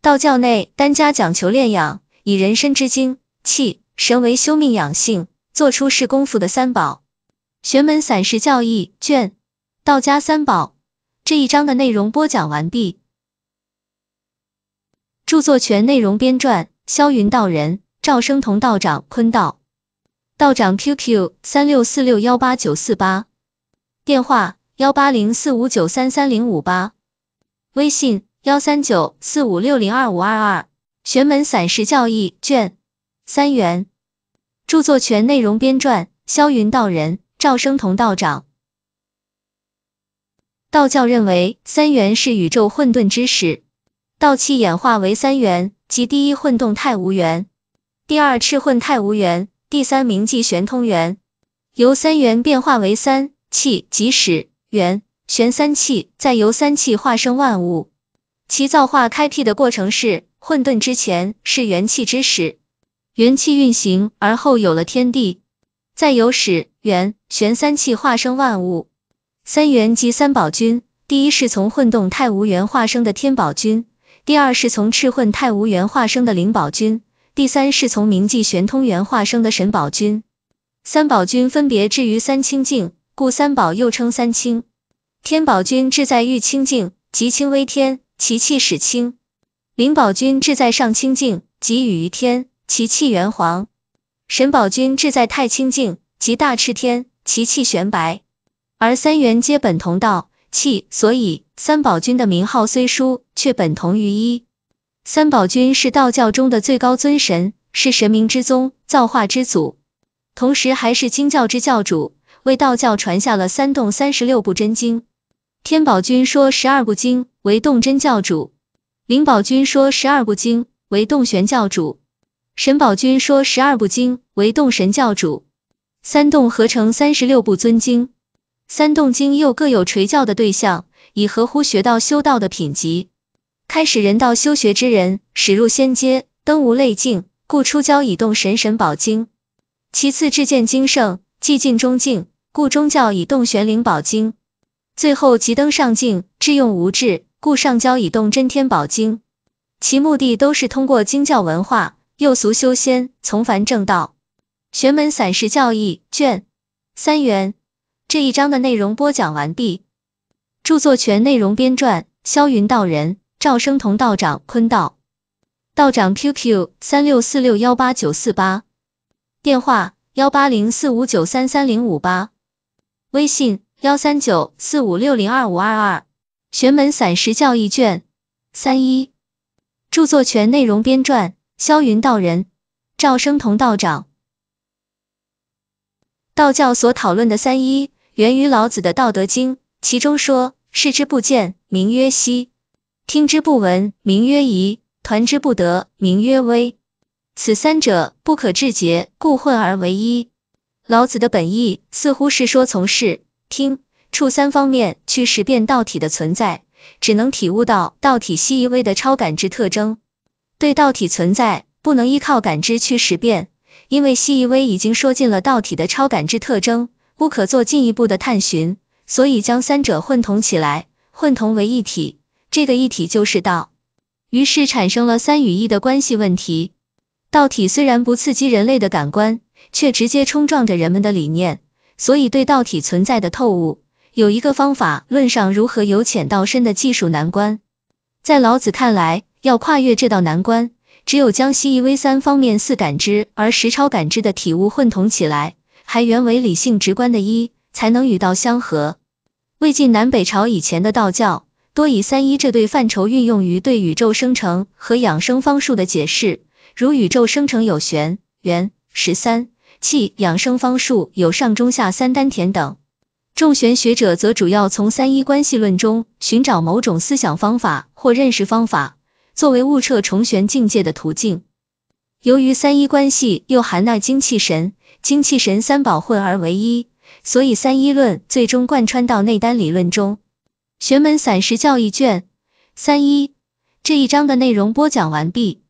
Speaker 1: 道教内丹家讲求炼养，以人身之精气神为修命养性、做出是功夫的三宝。《玄门散释教义卷·道家三宝》这一章的内容播讲完毕。著作权内容编撰：萧云道人、赵生同道长、坤道。道长 QQ 三六四六幺八九四八，电话幺八零四五九三三零五八，微信幺三九四五六零二五二二。玄门散释教义卷三元，著作权内容编撰：萧云道人、赵生同道长。道教认为三元是宇宙混沌之始，道气演化为三元，即第一混动太无缘，第二赤混太无缘，第三名即玄通元，由三元变化为三气，即始元、玄三气，再由三气化生万物。其造化开辟的过程是：混沌之前是元气之始，元气运行而后有了天地，再由始元、玄三气化生万物。三元即三宝君，第一是从混动太无缘化生的天宝君，第二是从赤混太无缘化生的灵宝君。第三是从名记玄通元化生的神宝君，三宝君分别置于三清境，故三宝又称三清。天宝君志在玉清境，即清微天，其气始清；灵宝君志在上清境，即雨于天，其气元黄；神宝君志在太清境，即大赤天，其气玄白。而三元皆本同道气，所以三宝君的名号虽殊，却本同于一。三宝君是道教中的最高尊神，是神明之宗、造化之祖，同时还是经教之教主，为道教传下了三洞三十六部真经。天宝君说十二部经为洞真教主，灵宝君说十二部经为洞玄教主，神宝君说十二部经为洞神教主。三洞合成三十六部尊经，三洞经又各有垂教的对象，以合乎学道修道的品级。开始人道修学之人，始入仙阶，登无泪境，故出教以动神神宝经；其次至见精圣，既静中境，故中教以动玄灵宝经；最后即登上境，至用无智，故上教以动真天宝经。其目的都是通过经教文化，诱俗修仙，从凡正道。《玄门散释教义卷三元》这一章的内容播讲完毕。著作权内容编撰：肖云道人。赵生同道长，坤道，道长 QQ 三六四六幺八九四八，电话幺八零四五九三三零五八，微信幺三九四五六零二五二二，《玄门散石教义卷》三一，著作权内容编撰：萧云道人、赵生同道长。道教所讨论的三一，源于老子的《道德经》，其中说：“视之不见，名曰兮。”听之不闻，名曰夷；团之不得，名曰微。此三者不可致诘，故混而为一。老子的本意似乎是说，从事、听、处三方面去识辨道体的存在，只能体悟到道体细夷微的超感知特征。对道体存在不能依靠感知去识辨，因为细夷微已经说尽了道体的超感知特征，不可做进一步的探寻，所以将三者混同起来，混同为一体。这个一体就是道，于是产生了三与一的关系问题。道体虽然不刺激人类的感官，却直接冲撞着人们的理念，所以对道体存在的透悟，有一个方法论上如何由浅到深的技术难关。在老子看来，要跨越这道难关，只有将“西夷微三”方面四感知而实超感知的体悟混同起来，还原为理性直观的一，才能与道相合。魏晋南北朝以前的道教。多以三一这对范畴运用于对宇宙生成和养生方术的解释，如宇宙生成有玄元十三气，养生方术有上中下三丹田等。众玄学者则主要从三一关系论中寻找某种思想方法或认识方法，作为悟彻重玄境界的途径。由于三一关系又含纳精气神，精气神三宝混而为一，所以三一论最终贯穿到内丹理论中。《玄门散石教义》卷三一这一章的内容播讲完毕。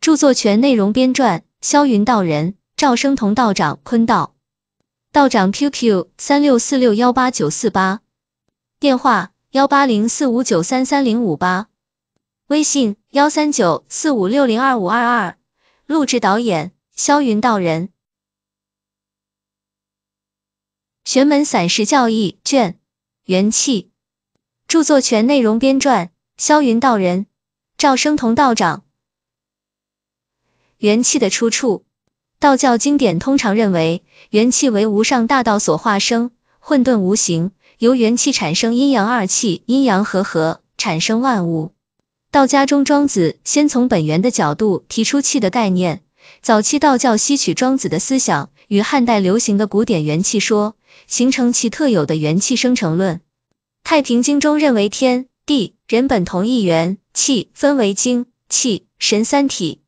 Speaker 1: 著作权内容编撰：肖云道人、赵生同道长、坤道。道长 QQ 三六四六幺八九四八，电话幺八零四五九三三零五八，微信幺三九四五六零二五二二。录制导演：肖云道人。《玄门散石教义》卷。元气，著作权内容编撰：萧云道人、赵生同道长。元气的出处，道教经典通常认为元气为无上大道所化生，混沌无形，由元气产生阴阳二气，阴阳合合，产生万物。道家中，庄子先从本源的角度提出气的概念。早期道教吸取庄子的思想，与汉代流行的古典元气说，形成其特有的元气生成论。《太平经》中认为天地人本同一元气，分为精气神三体，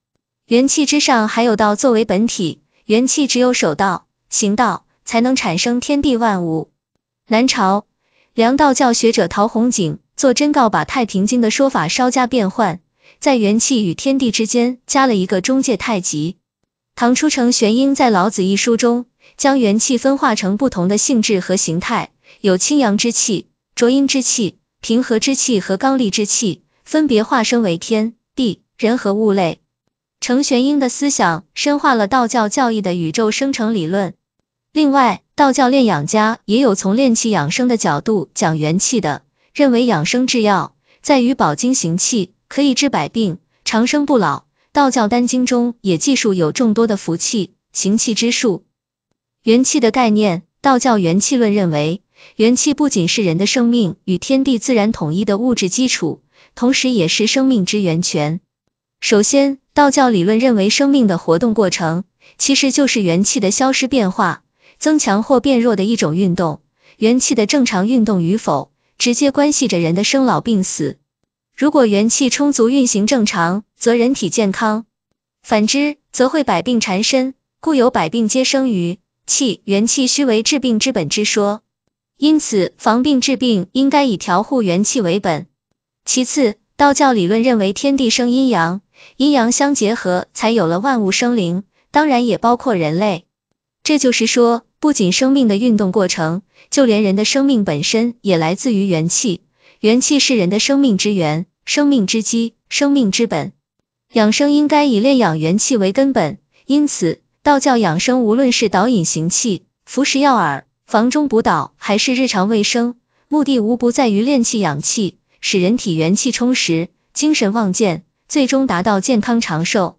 Speaker 1: 元气之上还有道作为本体，元气只有守道行道，才能产生天地万物。南朝梁道教学者陶弘景作《真告，把《太平经》的说法稍加变换。在元气与天地之间加了一个中介太极。唐初成玄英在《老子》一书中，将元气分化成不同的性质和形态，有清阳之气、浊阴之气、平和之气和刚戾之气，分别化身为天地人和物类。程玄英的思想深化了道教教义的宇宙生成理论。另外，道教炼养家也有从炼气养生的角度讲元气的，认为养生之要在于保精行气。可以治百病、长生不老。道教丹经中也记述有众多的福气、行气之术。元气的概念，道教元气论认为，元气不仅是人的生命与天地自然统一的物质基础，同时也是生命之源泉。首先，道教理论认为，生命的活动过程其实就是元气的消失、变化、增强或变弱的一种运动。元气的正常运动与否，直接关系着人的生老病死。如果元气充足，运行正常，则人体健康；反之，则会百病缠身。故有“百病皆生于气，元气虚为治病之本”之说。因此，防病治病应该以调护元气为本。其次，道教理论认为天地生阴阳，阴阳相结合才有了万物生灵，当然也包括人类。这就是说，不仅生命的运动过程，就连人的生命本身也来自于元气。元气是人的生命之源、生命之基、生命之本。养生应该以炼养元气为根本，因此，道教养生无论是导引行气、服食药饵、房中补导，还是日常卫生，目的无不在于炼气养气，使人体元气充实，精神旺健，最终达到健康长寿、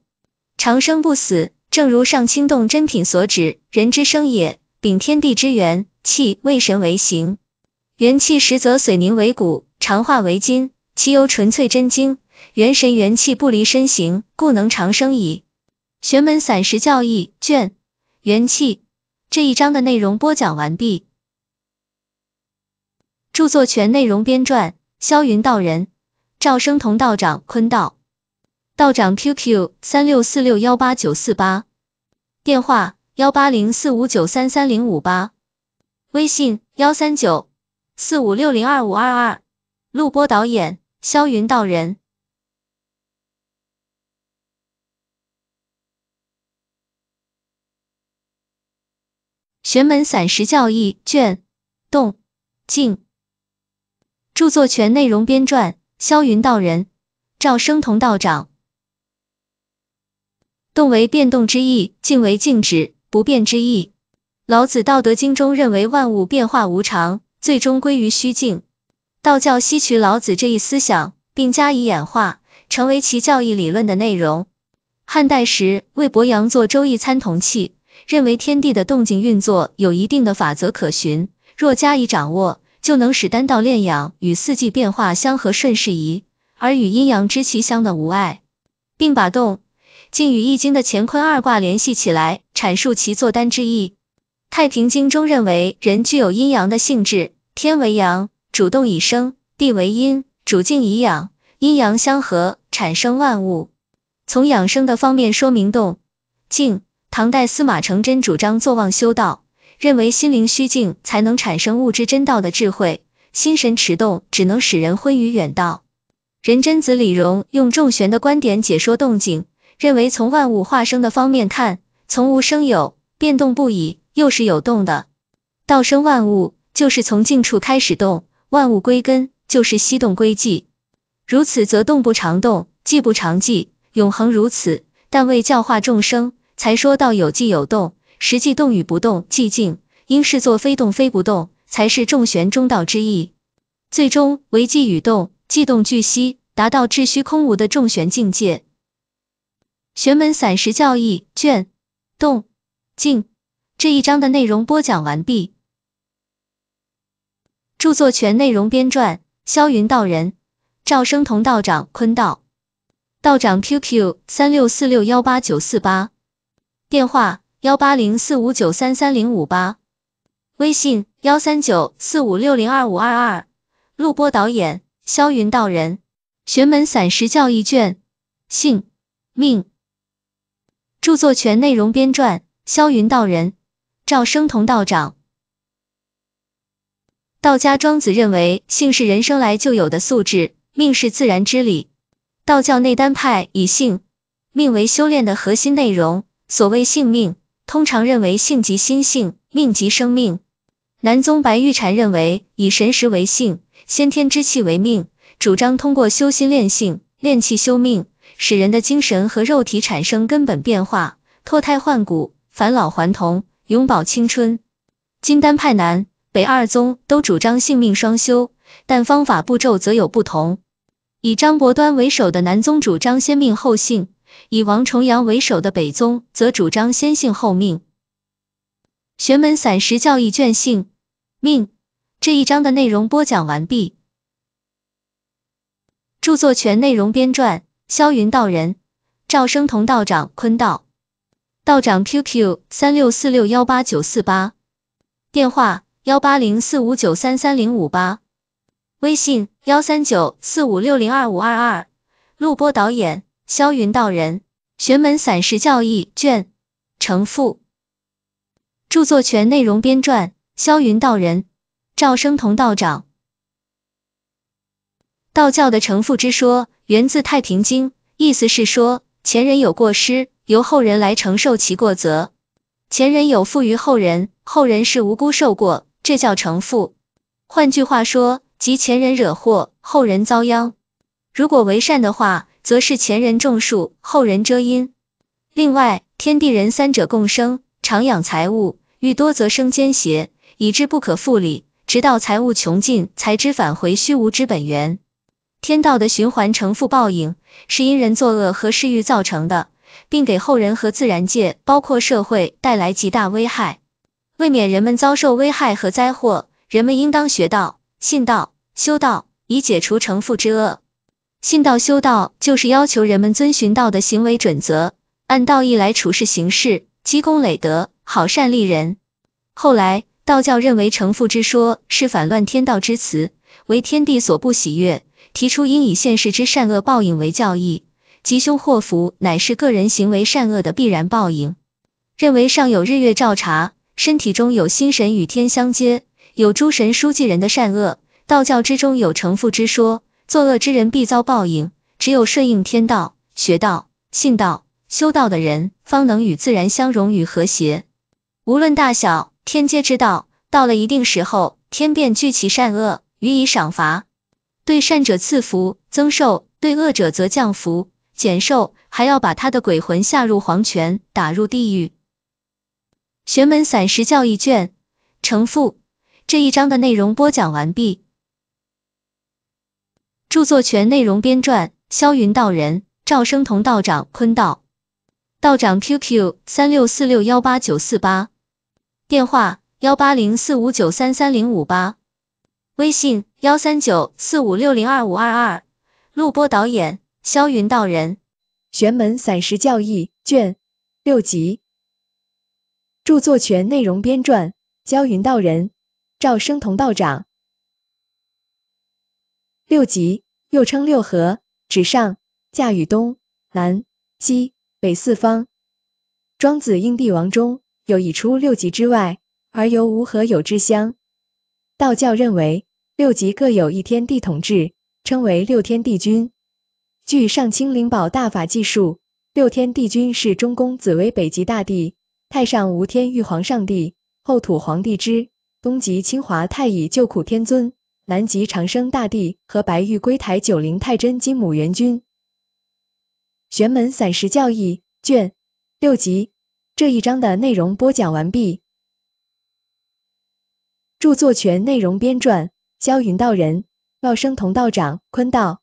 Speaker 1: 长生不死。正如上清洞真品所指：“人之生也，禀天地之源，气为神为形。”元气实则水凝为骨，常化为筋，其由纯粹真精。元神元气不离身形，故能长生矣。《玄门散食教义》卷元气这一章的内容播讲完毕。著作权内容编撰：萧云道人、赵生同道长、坤道。道长 QQ 三六四六幺八九四八，电话幺八零四五九三三零五八，微信幺三九。四五六零二五二二，录播导演：萧云道人，《玄门散石教义》卷，动、静，著作权内容编撰：萧云道人、赵生同道长。动为变动之意，静为静止不变之意。老子《道德经》中认为万物变化无常。最终归于虚静。道教吸取老子这一思想，并加以演化，成为其教义理论的内容。汉代时，魏伯阳作《周易参同契》，认为天地的动静运作有一定的法则可循，若加以掌握，就能使丹道炼养与四季变化相合，顺适宜，而与阴阳之气相的无碍，并把动静与《易经》的乾坤二卦联系起来，阐述其作丹之意。太平经中认为，人具有阴阳的性质，天为阳，主动以生；地为阴，主静以养。阴阳相合，产生万物。从养生的方面说明动静。唐代司马承祯主张坐忘修道，认为心灵虚静才能产生物质真道的智慧，心神迟动只能使人昏于远道。仁真子李荣用重玄的观点解说动静，认为从万物化生的方面看，从无生有，变动不已。又是有动的，道生万物，就是从静处开始动；万物归根，就是息动归寂。如此，则动不常动，寂不常寂，永恒如此。但为教化众生，才说道有寂有动。实际动与不动、寂静，应视作非动非不动，才是众玄中道之意。最终，为寂与动，寂动俱息，达到至虚空无的众玄境界。《玄门散时教义》卷，动静。这一章的内容播讲完毕。著作权内容编撰：萧云道人、赵生同道长、坤道。道长 QQ 三六四六幺八九四八，电话幺八零四五九三三零五八，微信幺三九四五六零二五二二。录播导演：萧云道人。玄门散石教义卷：性命。著作权内容编撰：萧云道人。赵生同道长，道家庄子认为性是人生来就有的素质，命是自然之理。道教内丹派以性命为修炼的核心内容。所谓性命，通常认为性即心性，命即生命。南宗白玉禅认为以神识为性，先天之气为命，主张通过修心炼性、炼气修命，使人的精神和肉体产生根本变化，脱胎换骨，返老还童。永葆青春。金丹派南北二宗都主张性命双修，但方法步骤则有不同。以张伯端为首的南宗主张先命后性，以王重阳为首的北宗则主张先性后命。玄门散时教义卷性命这一章的内容播讲完毕。著作权内容编撰：霄云道人、赵生同道长、坤道。道长 QQ 三六四六幺八九四八，电话幺八零四五九三三零五八，微信幺三九四五六零二五二二。录播导演：肖云道人，《玄门散士教义》卷成父，著作权内容编撰：肖云道人、赵生同道长。道教的成父之说源自《太平经》，意思是说前人有过失。由后人来承受其过责，前人有负于后人，后人是无辜受过，这叫承负。换句话说，即前人惹祸，后人遭殃。如果为善的话，则是前人种树，后人遮阴。另外，天地人三者共生，常养财物，欲多则生奸邪，以致不可复理，直到财物穷尽，才知返回虚无之本源。天道的循环承负报应，是因人作恶和嗜欲造成的。并给后人和自然界，包括社会带来极大危害，为免人们遭受危害和灾祸，人们应当学道、信道、修道，以解除成父之恶。信道修道就是要求人们遵循道的行为准则，按道义来处事行事，积功累德，好善利人。后来道教认为成父之说是反乱天道之词，为天地所不喜悦，提出应以现世之善恶报应为教义。吉凶祸福乃是个人行为善恶的必然报应，认为上有日月照察，身体中有心神与天相接，有诸神书记人的善恶。道教之中有成父之说，作恶之人必遭报应，只有顺应天道、学道、信道、修道的人，方能与自然相融与和谐。无论大小，天皆之道，到了一定时候，天便聚其善恶予以赏罚，对善者赐福增寿，对恶者则降福。减寿，还要把他的鬼魂下入黄泉，打入地狱。《玄门散失教义卷》成父这一章的内容播讲完毕。著作权内容编撰：萧云道人、赵生同道长、坤道。道长 QQ 三六四六幺八九四八，电话幺八零四五九三三零五八，微信幺三九四五六零二五二
Speaker 2: 二。录播导演。霄云道人《玄门散石教义》卷六集，著作权内容编撰：霄云道人、赵升同道长。六集又称六合，指上、下、与东南、西、北四方。庄子《应帝王》中有以出六极之外，而由无合有之乡。道教认为，六极各有一天地统治，称为六天帝君。据《上清灵宝大法》记述，六天帝君是中宫紫薇北极大帝、太上无天玉皇上帝、后土皇帝之东极清华太乙救苦天尊、南极长生大帝和白玉龟台九灵太真金母元君。《玄门散石教义》卷六集这一章的内容播讲完毕。著作权内容编撰：萧云道人、妙生同道长、坤道。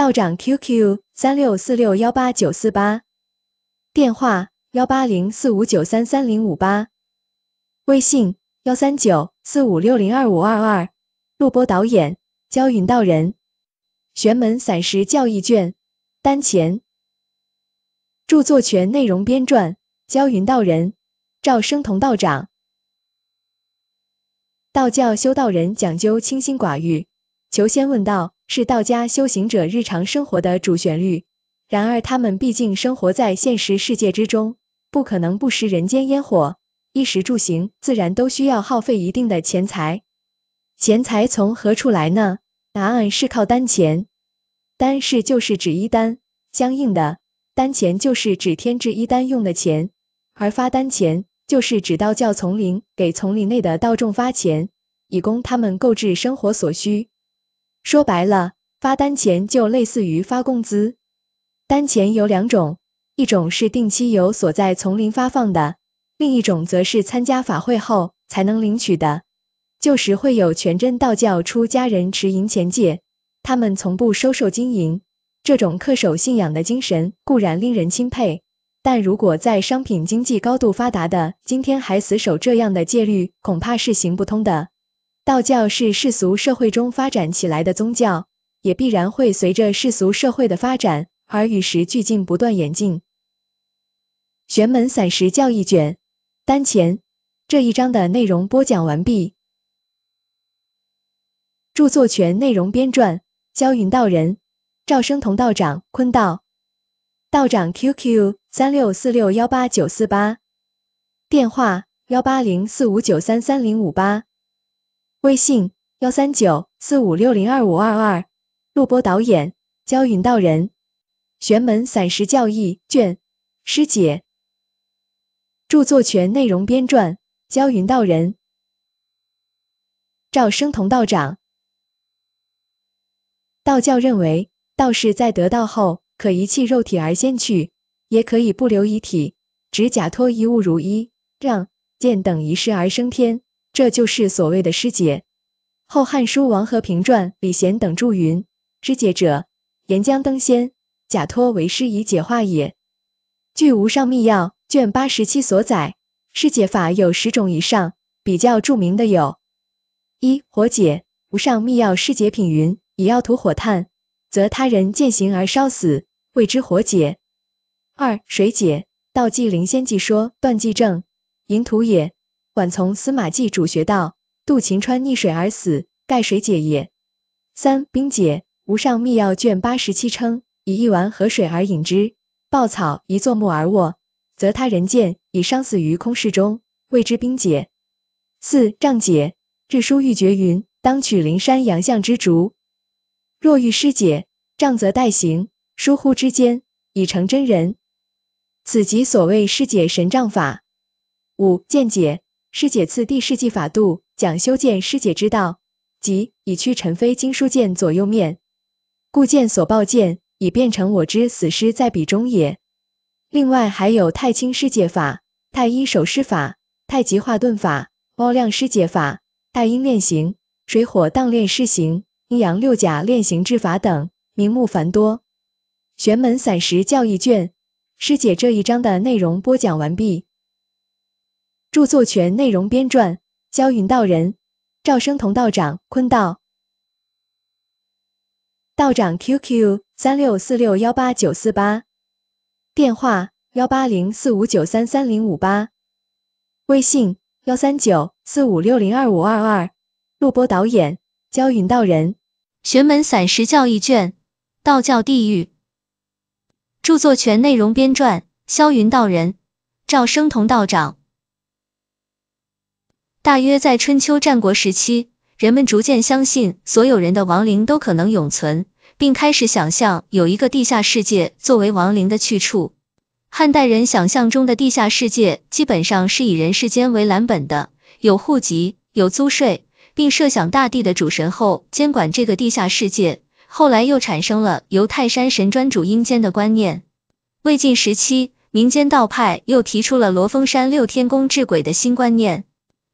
Speaker 2: 道长 QQ 三六四六幺八九四八，电话幺八零四五九三三零五八，微信幺三九四五六零二五二二，录播导演焦云道人，玄门散时教义卷单前，著作权内容编撰焦云道人，赵生同道长，道教修道人讲究清心寡欲，求仙问道。是道家修行者日常生活的主旋律。然而，他们毕竟生活在现实世界之中，不可能不食人间烟火，衣食住行自然都需要耗费一定的钱财。钱财从何处来呢？答案是靠丹钱。丹是就是指一丹，相应的，丹钱就是指添置一丹用的钱，而发丹钱就是指道教丛林给丛林内的道众发钱，以供他们购置生活所需。说白了，发单钱就类似于发工资。单钱有两种，一种是定期由所在丛林发放的，另一种则是参加法会后才能领取的。旧时会有全真道教出家人持银钱戒，他们从不收受金银，这种恪守信仰的精神固然令人钦佩，但如果在商品经济高度发达的今天还死守这样的戒律，恐怕是行不通的。道教是世俗社会中发展起来的宗教，也必然会随着世俗社会的发展而与时俱进，不断演进。《玄门散石教义卷》丹前这一章的内容播讲完毕。著作权内容编撰：焦云道人、赵生同道长、坤道。道长 QQ：三六四六幺八九四八，电话：幺八零四五九三三零五八。微信幺三九四五六零二五二二，录播导演焦云道人，玄门散时教义卷师姐，著作权内容编撰焦云道人，赵生同道长。道教认为，道士在得道后，可遗弃肉体而先去，也可以不留遗体，只假托一物如衣、让、剑等一事而升天。这就是所谓的师解，《后汉书·王和平传》李贤等注云：“师解者，沿江登仙，假托为师以解化也。”据《无上秘要》卷八十七所载，尸解法有十种以上，比较著名的有：一火解，《无上秘要》师解品云：“以药涂火炭，则他人践行而烧死，谓之火解。”二水解，《道济灵仙记说断济症。银土也。”晚从司马季主学道，渡秦川溺水而死，盖水解也。三冰解，无上秘要卷八十七称，以一丸河水而饮之，抱草一座木而卧，则他人见以伤死于空室中，谓之冰解。四杖解，志书欲绝》云，当取灵山阳象之竹，若遇师解杖，则代行，疏忽之间，已成真人，此即所谓师解神杖法。五剑解。师姐赐第世纪法度，讲修建师姐之道，即以驱尘飞经书剑左右面，故剑所报剑，已变成我之死尸在彼中也。另外还有太清师姐法、太医手师法、太极化遁法、包亮师解法、太阴练形、水火荡练师形、阴阳六甲练形之法等，名目繁多。玄门散时教义卷，师姐这一章的内容播讲完毕。著作权内容编撰：焦云道人、赵生同道长、坤道。道长 QQ 三六四六幺八九四八，电话幺八零四五九三三零五八，微信幺三九四五六零二五二二。录播导演：焦云道人。《玄门散石教义
Speaker 1: 卷》道教地狱。著作权内容编撰：肖云道人、赵生同道长。大约在春秋战国时期，人们逐渐相信所有人的亡灵都可能永存，并开始想象有一个地下世界作为亡灵的去处。汉代人想象中的地下世界基本上是以人世间为蓝本的，有户籍、有租税，并设想大地的主神后监管这个地下世界。后来又产生了由泰山神专主阴间的观念。魏晋时期，民间道派又提出了罗峰山六天宫治鬼的新观念。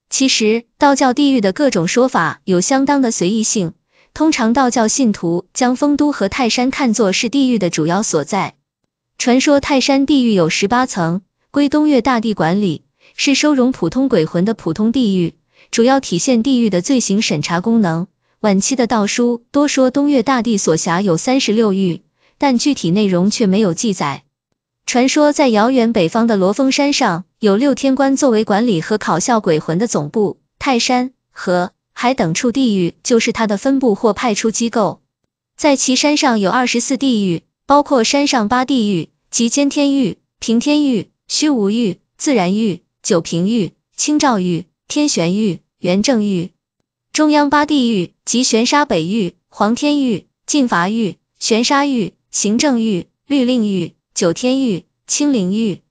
Speaker 1: 其实，道教地狱的各种说法有相当的随意性。通常，道教信徒将酆都和泰山看作是地狱的主要所在。传说泰山地狱有十八层，归东岳大帝管理，是收容普通鬼魂的普通地狱，主要体现地狱的罪行审查功能。晚期的道书多说东岳大帝所辖有三十六狱，但具体内容却没有记载。传说在遥远北方的罗峰山上有六天官作为管理和考校鬼魂的总部，泰山、河海等处地域就是它的分部或派出机构。在其山上有二十四地狱，包括山上八地狱即监天狱、平天狱、虚无狱、自然狱、九平狱、清照狱、天玄狱、元正狱；中央八地狱即玄沙北狱、黄天狱、禁伐狱、玄沙狱、行政狱、律令狱。九天狱、青灵狱、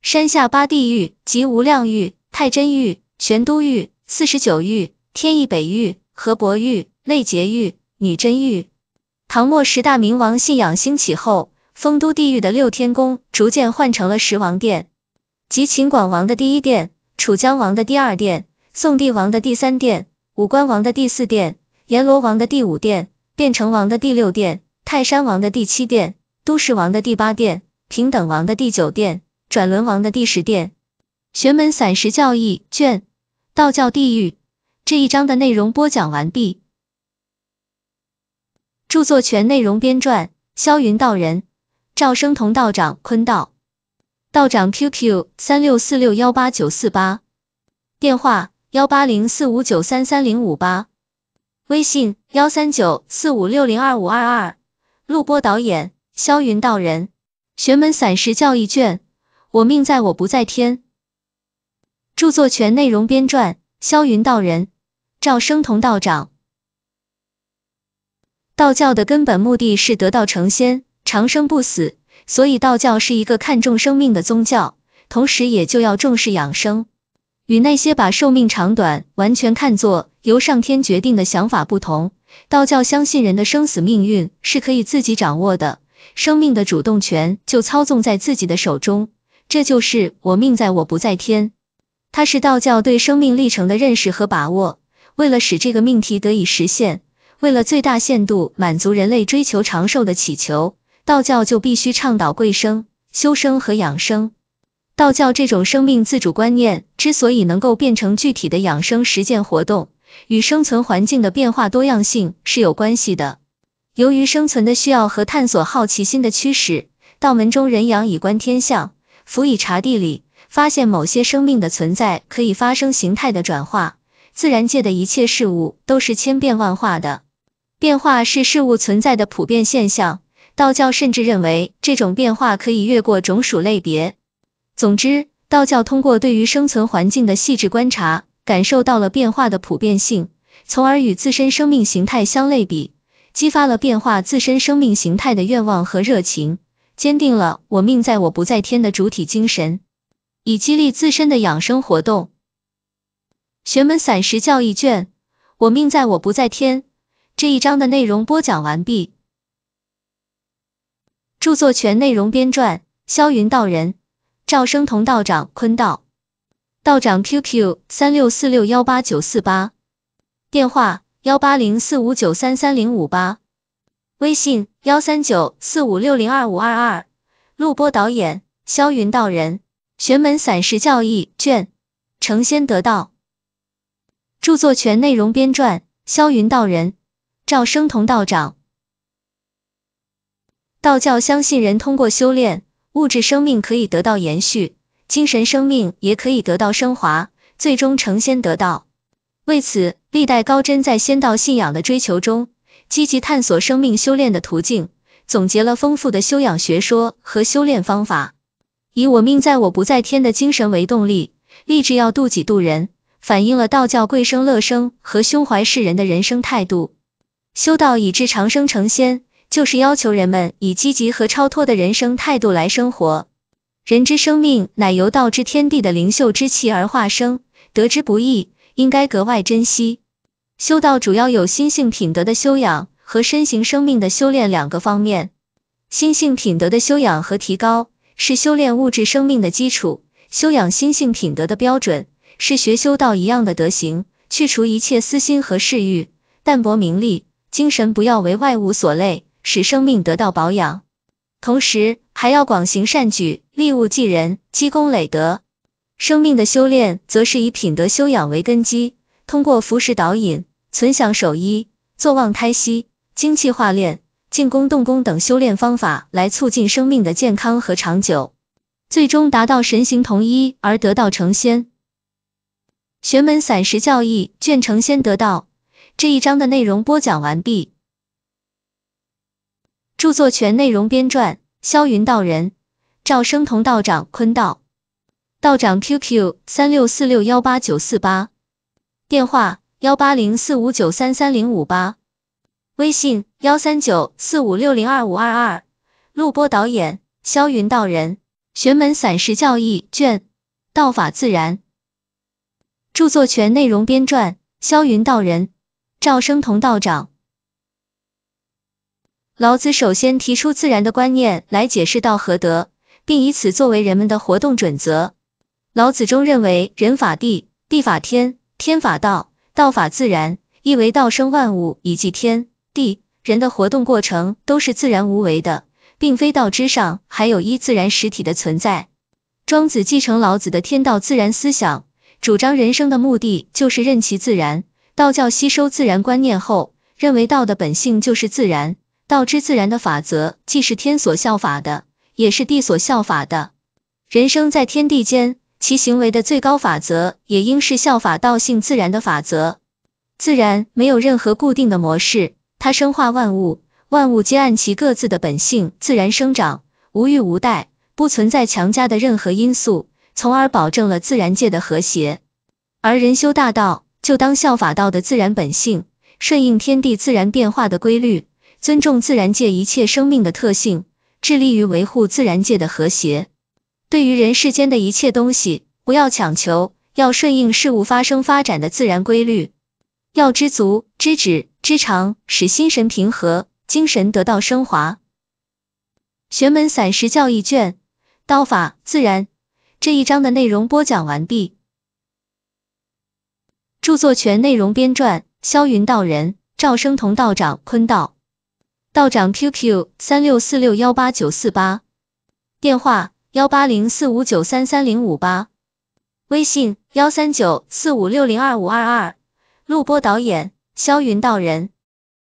Speaker 1: 山下八地狱及无量狱、太真狱、玄都狱、四十九狱、天意北玉、河伯玉、泪劫狱、女真狱。唐末十大明王信仰兴起后，丰都地狱的六天宫逐渐换成了十王殿，即秦广王的第一殿、楚江王的第二殿、宋帝王的第三殿、武官王的第四殿、阎罗王的第五殿、汴城王的第六殿、泰山王的第七殿、都市王的第八殿。平等王的第九殿，转轮王的第十殿，《玄门散石教义卷》，道教地狱这一章的内容播讲完毕。著作权内容编撰：萧云道人，赵生同道长，坤道。道长 QQ 三六四六幺八九四八，电话幺八零四五九三三零五八，微信幺三九四五六零二五二二。录播导演：萧云道人。《玄门散失教义卷》，我命在我不在天。著作权内容编撰：萧云道人、赵生同道长。道教的根本目的是得道成仙、长生不死，所以道教是一个看重生命的宗教，同时也就要重视养生。与那些把寿命长短完全看作由上天决定的想法不同，道教相信人的生死命运是可以自己掌握的。生命的主动权就操纵在自己的手中，这就是我命在我不在天。它是道教对生命历程的认识和把握。为了使这个命题得以实现，为了最大限度满足人类追求长寿的祈求，道教就必须倡导贵生、修生和养生。道教这种生命自主观念之所以能够变成具体的养生实践活动，与生存环境的变化多样性是有关系的。由于生存的需要和探索好奇心的驱使，道门中人仰以观天象，俯以察地理，发现某些生命的存在可以发生形态的转化。自然界的一切事物都是千变万化的，变化是事物存在的普遍现象。道教甚至认为这种变化可以越过种属类别。总之，道教通过对于生存环境的细致观察，感受到了变化的普遍性，从而与自身生命形态相类比。激发了变化自身生命形态的愿望和热情，坚定了“我命在我不在天”的主体精神，以激励自身的养生活动。《玄门散食教义卷》“我命在我不在天”这一章的内容播讲完毕。著作权内容编撰：肖云道人、赵生同道长、坤道。道长 QQ 三六四六幺八九四八，电话。幺八零四五九三三零五八，微信幺三九四五六零二五二二，录播导演肖云道人，玄门散士教义卷成仙得道，著作权内容编撰肖云道人、赵生同道长。道教相信人通过修炼，物质生命可以得到延续，精神生命也可以得到升华，最终成仙得道。为此。历代高真在仙道信仰的追求中，积极探索生命修炼的途径，总结了丰富的修养学说和修炼方法。以我命在我不在天的精神为动力，立志要渡己渡人，反映了道教贵生乐生和胸怀世人的人生态度。修道以至长生成仙，就是要求人们以积极和超脱的人生态度来生活。人之生命乃由道之天地的灵秀之气而化生，得之不易，应该格外珍惜。修道主要有心性品德的修养和身形生命的修炼两个方面。心性品德的修养和提高是修炼物质生命的基础，修养心性品德的标准是学修道一样的德行，去除一切私心和嗜欲，淡泊名利，精神不要为外物所累，使生命得到保养。同时还要广行善举，利物济人，积功累德。生命的修炼则是以品德修养为根基。通过服食导引、存想守一、坐忘胎息、精气化炼、进攻动工等修炼方法来促进生命的健康和长久，最终达到神形同一而得道成仙。玄门散时教义卷成仙得道这一章的内容播讲完毕。著作权内容编撰：霄云道人、赵生同道长、坤道。道长 QQ：三六四六幺八九四八。电话：幺八零四五九三三零五八，微信：幺三九四五六零二五二二，录播导演：萧云道人，《玄门散释教义卷》道法自然，著作权内容编撰：萧云道人、赵生同道长。老子首先提出自然的观念来解释道和德，并以此作为人们的活动准则。老子中认为，人法地，地法天。天法道，道法自然，意为道生万物，以及天地人的活动过程都是自然无为的，并非道之上还有一自然实体的存在。庄子继承老子的天道自然思想，主张人生的目的就是任其自然。道教吸收自然观念后，认为道的本性就是自然，道之自然的法则既是天所效法的，也是地所效法的。人生在天地间。其行为的最高法则也应是效法道性自然的法则。自然没有任何固定的模式，它生化万物，万物皆按其各自的本性自然生长，无欲无待，不存在强加的任何因素，从而保证了自然界的和谐。而人修大道，就当效法道的自然本性，顺应天地自然变化的规律，尊重自然界一切生命的特性，致力于维护自然界的和谐。对于人世间的一切东西，不要强求，要顺应事物发生发展的自然规律，要知足、知止、知常，使心神平和，精神得到升华。《玄门散失教义卷·道法自然》这一章的内容播讲完毕。著作权内容编撰：霄云道人、赵生同道长、坤道。道长 QQ：三六四六幺八九四八，电话。幺八零四五九三三零五八，微信幺三九四五六零二五二二，录播导演肖云道人。